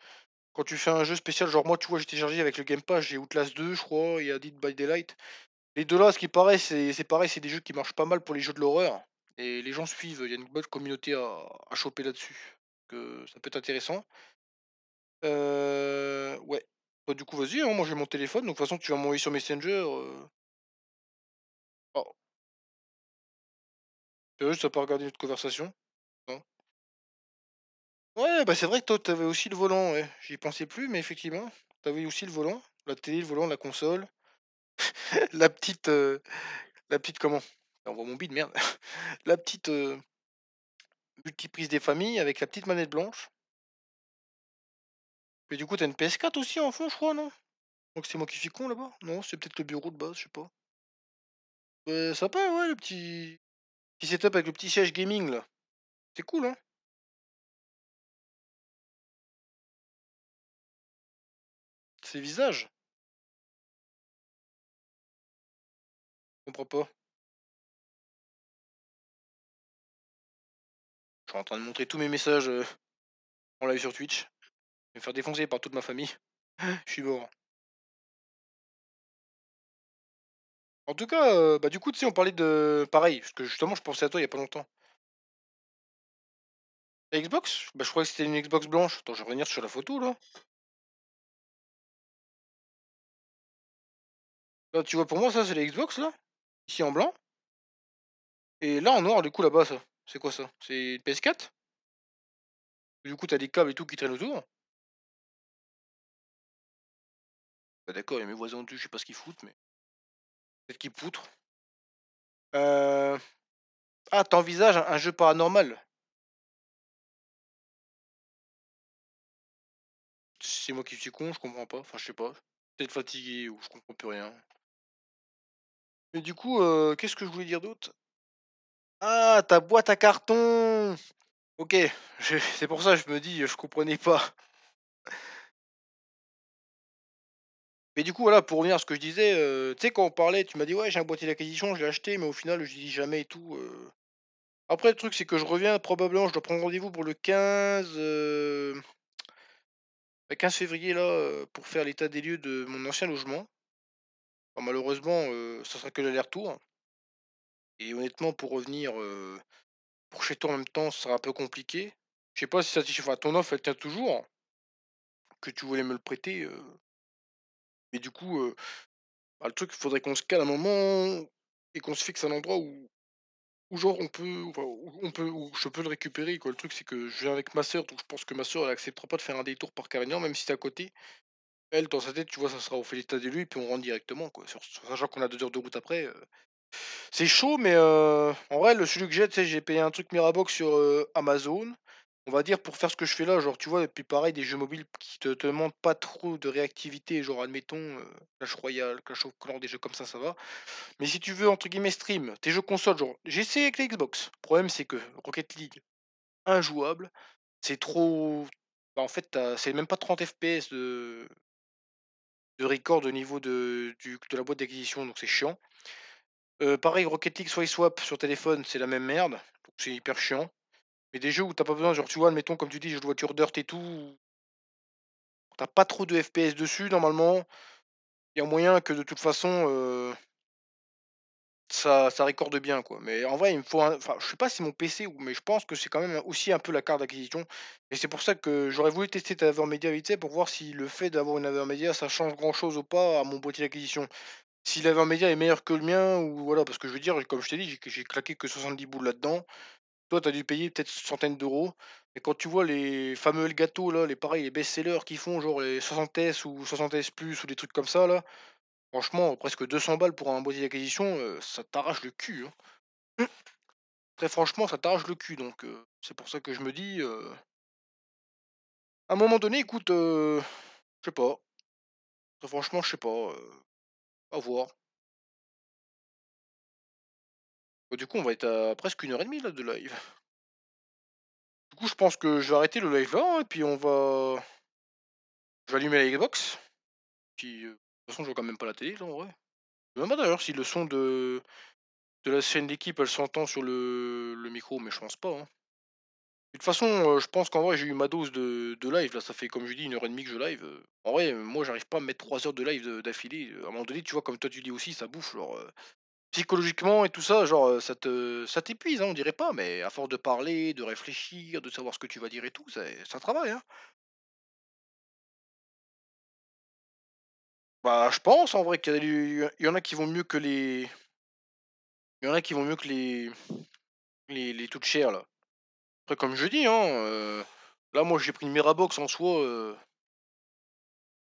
Speaker 2: Quand tu fais un jeu spécial, genre moi, tu vois, j'étais chargé avec le Game Pass, j'ai Outlast 2, je crois, et Addit by Daylight. Les deux là, ce qui paraît, c'est pareil, c'est des jeux qui marchent pas mal pour les jeux de l'horreur. Et les gens suivent, il y a une bonne communauté à, choper là-dessus. Que ça peut être intéressant. Euh, ouais,
Speaker 1: bah, du coup, vas-y, hein, moi j'ai mon téléphone, donc de toute façon, tu vas m'envoyer sur Messenger. Euh. Oh, sérieux, ça pas regarder notre conversation hein. Ouais, bah c'est vrai que toi, tu avais aussi le volant, J'y pensais plus, mais effectivement, tu
Speaker 2: t'avais aussi le volant, la télé, le volant, la console, la petite. Euh, la petite comment bah, On voit mon bide, merde. La petite euh, multiprise des
Speaker 1: familles avec la petite manette blanche. Mais du coup, t'as une PS4 aussi en fond, je crois, non Donc c'est moi qui suis con là-bas Non, c'est peut-être le bureau de base, je sais pas. ça bah, sympa, ouais, le petit... petit setup avec le petit siège gaming là. C'est cool, hein Ces visages Je comprends pas. Je suis en train de montrer tous mes messages euh, en live sur Twitch faire défoncer par toute ma famille. Je suis mort. En tout cas, euh, bah du coup, tu sais, on parlait de... Pareil, parce que justement, je pensais à toi il n'y a pas longtemps. La Xbox Bah je croyais que c'était une Xbox blanche. Attends, je vais revenir sur la photo, là. Bah, tu vois, pour moi, ça, c'est la Xbox, là. Ici, en blanc. Et là, en noir, du coup, là-bas, ça. C'est quoi, ça C'est une PS4 Du coup, t'as des câbles et tout qui traînent autour. Bah, d'accord, il y a mes voisins au-dessus, je sais pas ce qu'ils foutent, mais. Peut-être qu'ils poutrent. Euh... Ah, t'envisages un, jeu paranormal C'est moi qui suis con, je comprends pas. Enfin, je sais pas. Peut-être fatigué ou je comprends plus rien. Mais du coup, euh, qu'est-ce que je voulais dire d'autre Ah, ta boîte à carton Ok,
Speaker 2: c'est pour ça que je me dis, je comprenais pas. Mais du coup, voilà, pour revenir à ce que je disais, euh, tu sais, quand on parlait, tu m'as dit, ouais, j'ai un boîtier d'acquisition, je l'ai acheté, mais au final, je dis jamais et tout. Euh. Après, le truc, c'est que je reviens, probablement, je dois prendre rendez-vous pour le 15, euh, le février, là, pour faire l'état des lieux de mon ancien logement. malheureusement, ça sera que l'aller-retour. Et honnêtement, pour revenir pour chez toi en même temps, ça sera un peu compliqué. Je sais pas si ça enfin, ton offre, elle tient toujours. Que tu voulais me le prêter. Mais du coup, bah, le truc, il faudrait qu'on se cale un moment et qu'on se fixe un endroit où, où genre on peut, on peut, je peux le récupérer. Quoi. Le truc, c'est que je viens avec ma soeur, donc je pense que ma soeur, elle acceptera pas de faire un détour par Carignan, même si c'est à côté. Elle, dans sa tête, tu vois, ça sera au fait l'état des et puis on rentre directement, quoi. Sur, sachant qu'on a deux heures de route après. C'est chaud, mais en vrai, le celui que j'ai, tu sais, j'ai payé un truc Mirabox sur Amazon on va dire, pour faire ce que je fais là, genre, tu vois, et puis pareil, des jeux mobiles qui te, te demandent pas trop de réactivité, genre, admettons, Clash euh, Royale, Clash of Clans, des jeux comme ça, ça va. Mais si tu veux, entre guillemets, stream, tes jeux consoles, genre, j'ai essayé avec les Xbox. Le problème, c'est que Rocket League, injouable, c'est trop. Bah, en fait, c'est même pas 30 FPS de, de record au niveau de, du, de la boîte d'acquisition, donc c'est chiant. Euh, pareil, Rocket League, soit swap sur téléphone, c'est la même merde, donc c'est hyper chiant. Mais des jeux où t'as pas besoin, genre tu vois, mettons comme tu dis, jeu de voiture dirt et tout, t'as pas trop de FPS dessus, normalement, il y a moyen que de toute façon euh, ça, ça récorde bien quoi. Mais en vrai, il me faut un... enfin, je sais pas si mon PC ou mais je pense que c'est quand même aussi un peu la carte d'acquisition. Et c'est pour ça que j'aurais voulu tester ta média, vite fait pour voir si le fait d'avoir une Avermedia ça change grand chose ou pas à mon boîtier d'acquisition. Si l'Avermedia est meilleur que le mien ou voilà, parce que je veux dire, comme je t'ai dit, j'ai claqué que 70 boules là-dedans. Toi, tu as dû payer peut-être centaines d'euros. Et quand tu vois les fameux gâteaux là, les pareils, les best-sellers qui font genre les 60S ou 60S Plus ou des trucs comme ça, là, franchement, presque 200 balles pour un boîtier d'acquisition, euh, ça t'arrache le cul. Hein. Mmh. Très franchement, ça t'arrache le cul. Donc, c'est pour ça que je me dis.
Speaker 1: À un moment donné, écoute, je sais pas. Très franchement, je sais pas. À voir. Bah, du coup, on va être à presque une heure et demie là de live. Du coup,
Speaker 2: je pense que je vais arrêter le live là, et puis on va. Je allumer la Xbox. Euh, de toute façon, je vois quand même pas la télé là en vrai. Je même pas d'ailleurs si le son de, de la scène d'équipe elle s'entend sur le... le... micro, mais je pense pas. Hein. De toute façon, euh, je pense qu'en vrai, j'ai eu ma dose de... live. Là, ça fait, comme je dis, une heure et demie que je live. En vrai, moi, j'arrive pas à mettre trois heures de live d'affilée. À un moment donné, tu vois, comme toi, tu dis aussi, ça bouffe. Genre, euh, psychologiquement et tout ça, genre, euh, ça te, ça t'épuise, hein, on dirait pas, mais à force de parler, de réfléchir, de savoir
Speaker 1: ce que tu vas dire et tout, ça, travaille, hein. Bah, je pense en vrai qu'il y, a en a qui vont mieux que les,
Speaker 2: il y en a qui vont mieux que les, les, les toutes chères là. Après, comme je dis, hein, euh, là, moi, j'ai pris une Mirabox en soi. Euh,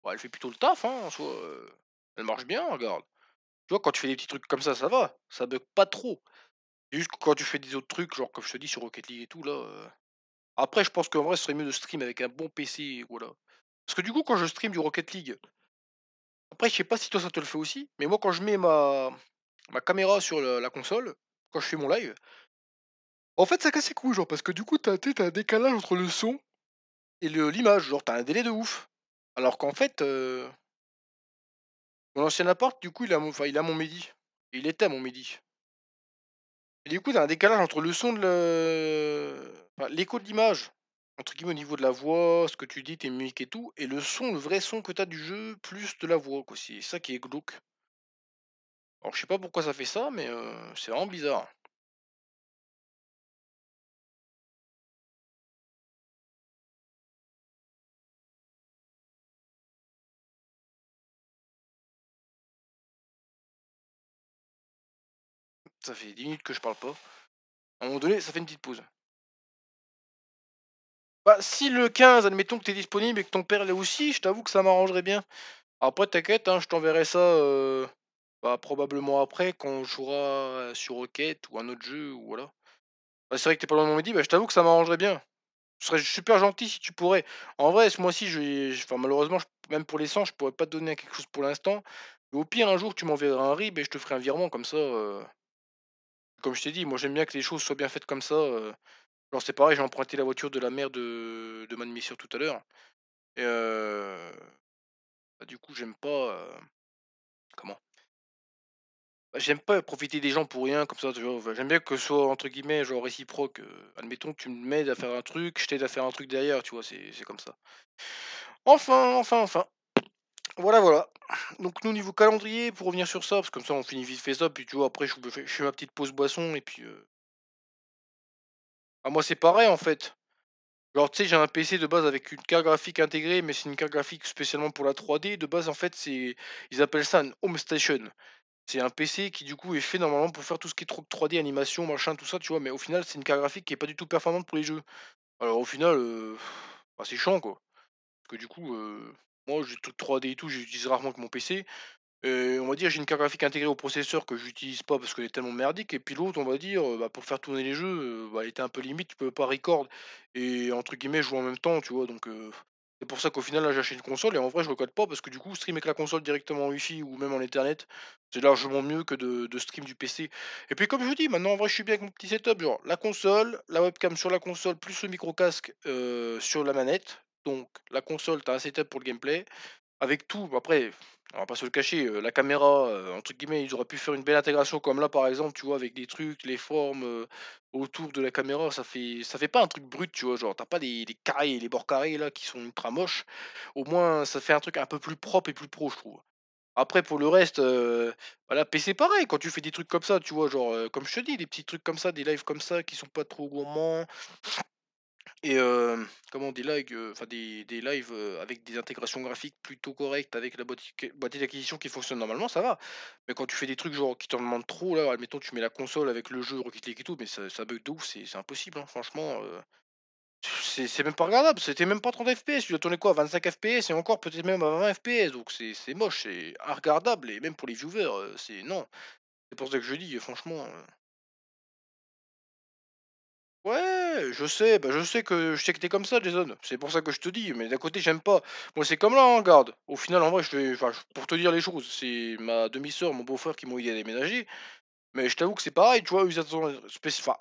Speaker 2: bah, elle fait plutôt le taf, hein, en soi. elle marche bien, regarde. Tu vois, quand tu fais des petits trucs comme ça, ça va. Ça bug pas trop. Juste quand tu fais des autres trucs, genre comme je te dis sur Rocket League et tout, là. Euh, après, je pense qu'en vrai, ce serait mieux de stream avec un bon PC, voilà. Parce que du coup, quand je stream du Rocket League, après, je sais pas si toi ça te le fait aussi, mais moi, quand je mets ma, ma caméra sur la, console, quand je fais mon live, en fait, ça casse les couilles, genre, parce que du coup, t'as un décalage entre le son et l'image, genre, t'as un délai de ouf. Alors qu'en fait, euh, mon ancien appart, du coup, il a mon, enfin, il mon MIDI. il était à mon MIDI. Et du coup, t'as un décalage entre le son de l'écho de l'image, entre guillemets, au niveau de la voix, ce que tu dis, tes musiques et tout, et le son, le vrai son que t'as du jeu,
Speaker 1: plus de la voix. C'est ça qui est glauque. Alors, je sais pas pourquoi ça fait ça, mais euh, c'est vraiment bizarre. Ça fait 10 minutes que je parle pas. À un moment donné, ça fait une petite pause.
Speaker 2: Bah, si le 15, admettons que tu es disponible et que ton père l'est aussi, je t'avoue que ça m'arrangerait bien. Après, t'inquiète, hein, je t'enverrai ça bah, probablement après, quand on jouera sur Rocket ou un autre jeu, ou voilà. Bah, c'est vrai que t'es pas loin de mon midi, bah, je t'avoue que ça m'arrangerait bien. Ce serait super gentil si tu pourrais. En vrai, ce mois-ci, je, enfin, malheureusement, même pour les 100, je pourrais pas te donner quelque chose pour l'instant. Mais au pire, un jour, tu m'enverras un RIB et je te ferai un virement comme ça. Comme je t'ai dit, moi j'aime bien que les choses soient bien faites comme ça. Alors c'est pareil, j'ai emprunté la voiture de la mère de, de ma demi tout à l'heure. Et bah, du coup, j'aime pas. comment bah, J'aime pas profiter des gens pour rien, comme ça, J'aime bien que ce soit, entre guillemets, genre réciproque. admettons que tu m'aides à faire un truc, je t'aide à faire un truc derrière, tu vois, c'est comme ça. Enfin, enfin, enfin. Voilà, voilà. Donc, nous, niveau calendrier, pour revenir sur ça, parce que comme ça, on finit vite fait ça, puis tu vois, après, je fais ma petite pause boisson, et puis. euh, Ah, moi, c'est pareil, en fait. Genre, tu sais, j'ai un PC de base avec une carte graphique intégrée, mais c'est une carte graphique spécialement pour la 3D. De base, en fait, c'est ils appellent ça un home station. C'est un PC qui, du coup, est fait normalement pour faire tout ce qui est 3D, animation, machin, tout ça, tu vois. Mais au final, c'est une carte graphique qui est pas du tout performante pour les jeux. Alors, au final, euh, bah, c'est chiant, quoi. Parce que, du coup, euh, moi, j'ai tout 3D et tout, j'utilise rarement que mon PC. Et euh, on va dire, j'ai une carte graphique intégrée au processeur que j'utilise pas parce qu'elle est tellement merdique. Et puis l'autre, on va dire, bah, pour faire tourner les jeux, euh, bah, elle était un peu limite, tu peux pas record et entre guillemets jouer en même temps, tu vois. Donc c'est pour ça qu'au final, là, j'ai acheté une console et en vrai, je recode pas parce que du coup, streamer avec la console directement en Wi-Fi ou même en Internet, c'est largement mieux que de, stream du PC. Et puis comme je vous dis, maintenant, en vrai, je suis bien avec mon petit setup, genre la console, la webcam sur la console, plus le micro-casque euh, sur la manette, donc la console, tu as un setup pour le gameplay. Avec tout, après, on va pas se le cacher, euh, la caméra, euh, entre guillemets, ils auraient pu faire une belle intégration comme là par exemple, tu vois, avec des trucs, les formes euh, autour de la caméra, ça fait ça fait pas un truc brut, tu vois, genre t'as pas des, carrés, les bords carrés là qui sont ultra moches. Au moins ça fait un truc un peu plus propre et plus pro, je trouve. Après pour le reste, voilà, bah, PC pareil, quand tu fais des trucs comme ça, tu vois, genre comme je te dis, des petits trucs comme ça, des lives comme ça qui sont pas trop gourmands, et comment des lives, enfin des, des lives avec des intégrations graphiques plutôt correctes, avec la boîte d'acquisition qui fonctionne normalement, ça va. Mais quand tu fais des trucs genre qui t'en demandent trop, là, admettons, tu mets la console avec le jeu Rocket League et tout, mais ça, ça bug de ouf, c'est impossible, hein, franchement. c'est même pas regardable, c'était même pas 30 FPS, tu dois tourner quoi, 25 FPS et encore peut-être même à 20 FPS, donc c'est moche, c'est regardable, et même pour les viewers, c'est non. C'est pour ça que je dis, franchement. Ouais, je sais, bah je sais que je sais que t'es comme ça, Jason. C'est pour ça que je te dis, mais d'un côté, j'aime pas. Moi, c'est comme là, en hein, regarde. Au final, en vrai, je vais, pour te dire les choses, c'est ma demi-sœur, mon beau-frère qui m'ont aidé à déménager. Mais je t'avoue que c'est pareil, tu vois, ils attendent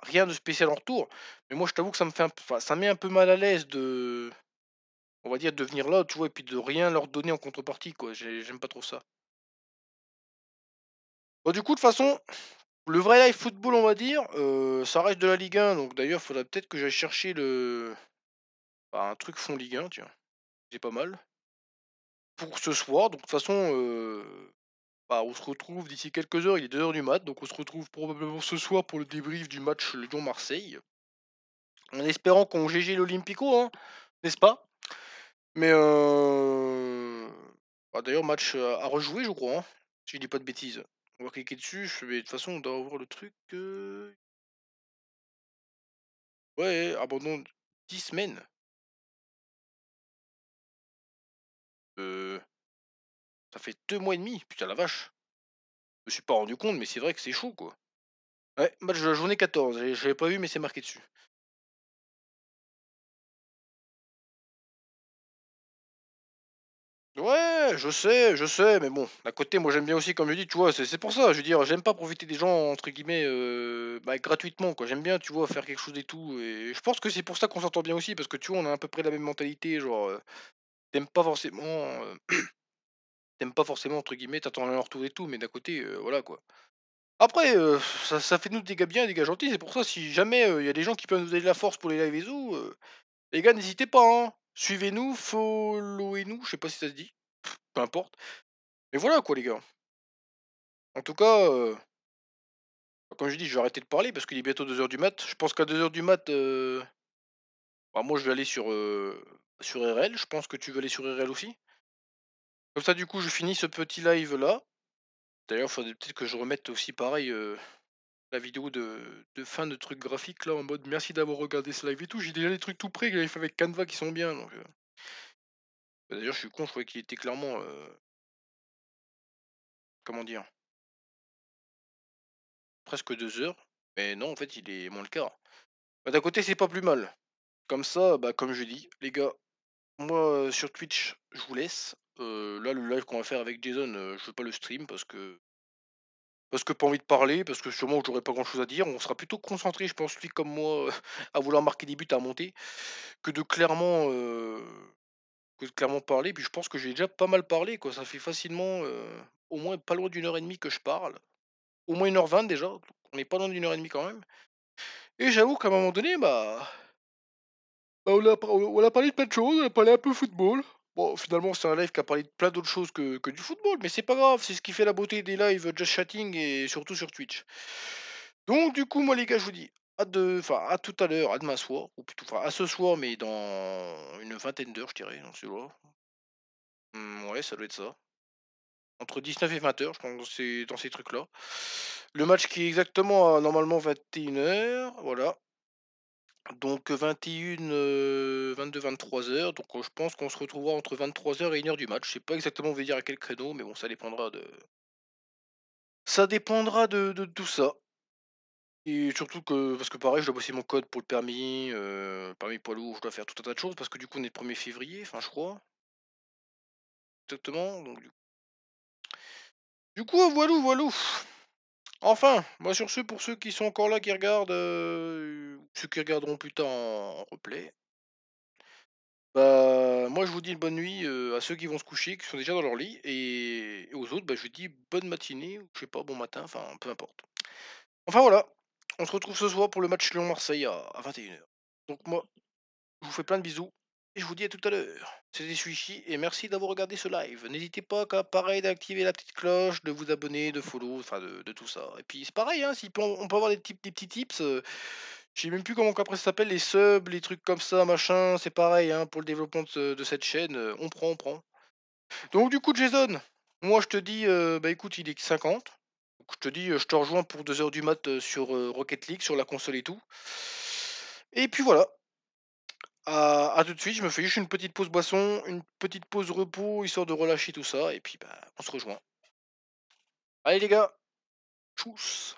Speaker 2: rien de spécial en retour. Mais moi, je t'avoue que ça me fait ça met un peu mal à l'aise de, on va dire, de venir là, tu vois, et puis de rien leur donner en contrepartie, quoi. J'aime pas trop ça. Bon, du coup, de toute façon, le vrai live football, on va dire, euh, ça reste de la Ligue 1. Donc d'ailleurs, il faudrait peut-être que j'aille chercher le... Bah, un truc fond Ligue 1, tiens. C'est pas mal. Pour ce soir, donc de toute façon, euh, bah, on se retrouve d'ici quelques heures, il est 2h du mat, donc on se retrouve probablement ce soir pour le débrief du match Lyon-Marseille. En espérant qu'on GG l'Olympico, hein, n'est-ce pas Mais euh, bah, d'ailleurs, match à rejouer, je crois, hein, si je dis pas de bêtises. On va cliquer dessus, mais de toute façon on doit avoir le truc...
Speaker 1: Ouais, abandon 10 semaines. Ça fait 2 mois et demi, putain la vache. Je me suis pas rendu compte, mais c'est vrai que c'est chaud quoi. Ouais, match la journée 14, j'avais pas vu mais c'est marqué dessus. Ouais, je sais,
Speaker 2: je sais, mais bon, d'un côté, moi j'aime bien aussi, comme je dis, tu vois, c'est pour ça, je veux dire, j'aime pas profiter des gens, entre guillemets, euh, bah, gratuitement, quoi. J'aime bien, tu vois, faire quelque chose et tout, et je pense que c'est pour ça qu'on s'entend bien aussi, parce que tu vois, on a à peu près la même mentalité, genre, euh, t'aimes pas forcément, euh, t'aimes pas forcément, entre guillemets, t'attends un retour et tout, mais d'un côté, voilà, quoi. Après, ça, fait de nous des gars bien des gars gentils, c'est pour ça, si jamais il y a des gens qui peuvent nous donner de la force pour les lives et tout, les gars, n'hésitez pas, hein. Suivez-nous, followez-nous, je sais pas si ça se dit, peu importe. Mais voilà quoi les gars. En tout cas, euh, comme je dis, je vais arrêter de parler parce qu'il est bientôt 2h du mat. Je pense qu'à 2h du mat, euh, bah, moi je vais aller sur, euh, sur RL. Je pense que tu veux aller sur RL aussi. Comme ça, du coup, je finis ce petit live là. D'ailleurs, il faudrait peut-être que je remette aussi pareil la vidéo de, fin de truc graphique là en mode merci d'avoir regardé ce live et tout. J'ai déjà des trucs tout prêts que j'avais
Speaker 1: fait avec Canva qui sont bien. Donc, euh. bah, D'ailleurs, je suis con, je croyais qu'il était clairement. Euh comment dire Presque deux heures. Mais non, en fait, il est moins le quart. Bah, d'un côté, c'est pas plus mal. Comme ça,
Speaker 2: bah, comme je dis, les gars, moi euh, sur Twitch, je vous laisse. là, le live qu'on va faire avec Jason, je veux pas le stream parce que parce que pas envie de parler, parce que sûrement j'aurais pas grand chose à dire. On sera plutôt concentré, je pense, lui comme moi, à vouloir marquer des buts, à monter, que de clairement, euh, clairement parler. Puis je pense que j'ai déjà pas mal parlé, quoi. Ça fait facilement euh, au moins pas loin d'une heure et demie que je parle. Au moins une heure vingt déjà. On n'est pas loin d'une heure et demie quand même. Et j'avoue qu'à un moment donné, bah. bah on, a, on, a, parlé de plein de choses, on a parlé un peu football, Bon, finalement, c'est un live qui a parlé de plein d'autres choses que, du football, mais c'est pas grave, c'est ce qui fait la beauté des lives euh, Just Chatting et surtout sur Twitch. Donc, du coup, moi, les gars, je vous dis à, de, à tout à l'heure, à demain soir, ou plutôt à ce soir, mais dans une vingtaine d'heures, je dirais, dans mmh, ouais, ça doit être ça. Entre 19 et 20h, je pense, c'est dans ces trucs-là. Le match qui est exactement à normalement 21h, voilà. Donc 21, 22, 23 heures. Donc euh, je pense qu'on se retrouvera entre 23 heures et 1 heure du match. Je sais pas exactement, on veut dire à quel créneau, mais bon, ça dépendra de. Ça dépendra de, de, tout ça. Et surtout que, parce que pareil, je dois bosser mon code pour le permis, euh, permis poids lourd, je dois faire tout un tas de choses, parce que du coup on est le 1er février, enfin je crois. Exactement, donc du coup. Du coup, voilou, voilou. Enfin, moi sur ce, pour ceux qui sont encore là, qui regardent, euh, ceux qui regarderont plus tard en, replay, bah, moi je vous dis une bonne nuit euh, à ceux qui vont se coucher, qui sont déjà dans leur lit, et, aux autres, bah, je vous dis bonne matinée, ou je sais pas, bon matin, enfin peu importe. Enfin voilà, on se retrouve ce soir pour le match Lyon-Marseille à 21h. Donc moi, je vous fais plein de bisous je vous dis à tout à l'heure. C'était Suichi et merci d'avoir regardé ce live. N'hésitez pas, pareil, d'activer la petite cloche, de vous abonner, de follow, enfin de, tout ça. Et puis c'est pareil, hein, on, peut avoir des, petits, tips. Je euh, je sais même plus comment après ça s'appelle, les subs, les trucs comme ça, machin. C'est pareil, hein, pour le développement de, cette chaîne, euh, on prend, on prend. Donc du coup, Jason, moi je te dis, euh, bah écoute, il est 50. je te dis, je te rejoins pour 2h du mat sur Rocket League, sur la console et tout. Et puis voilà. A ah, tout de suite, je me fais juste une petite pause boisson, une petite pause repos, histoire de relâcher tout ça, et puis bah,
Speaker 1: on se rejoint. Allez les gars, tchuss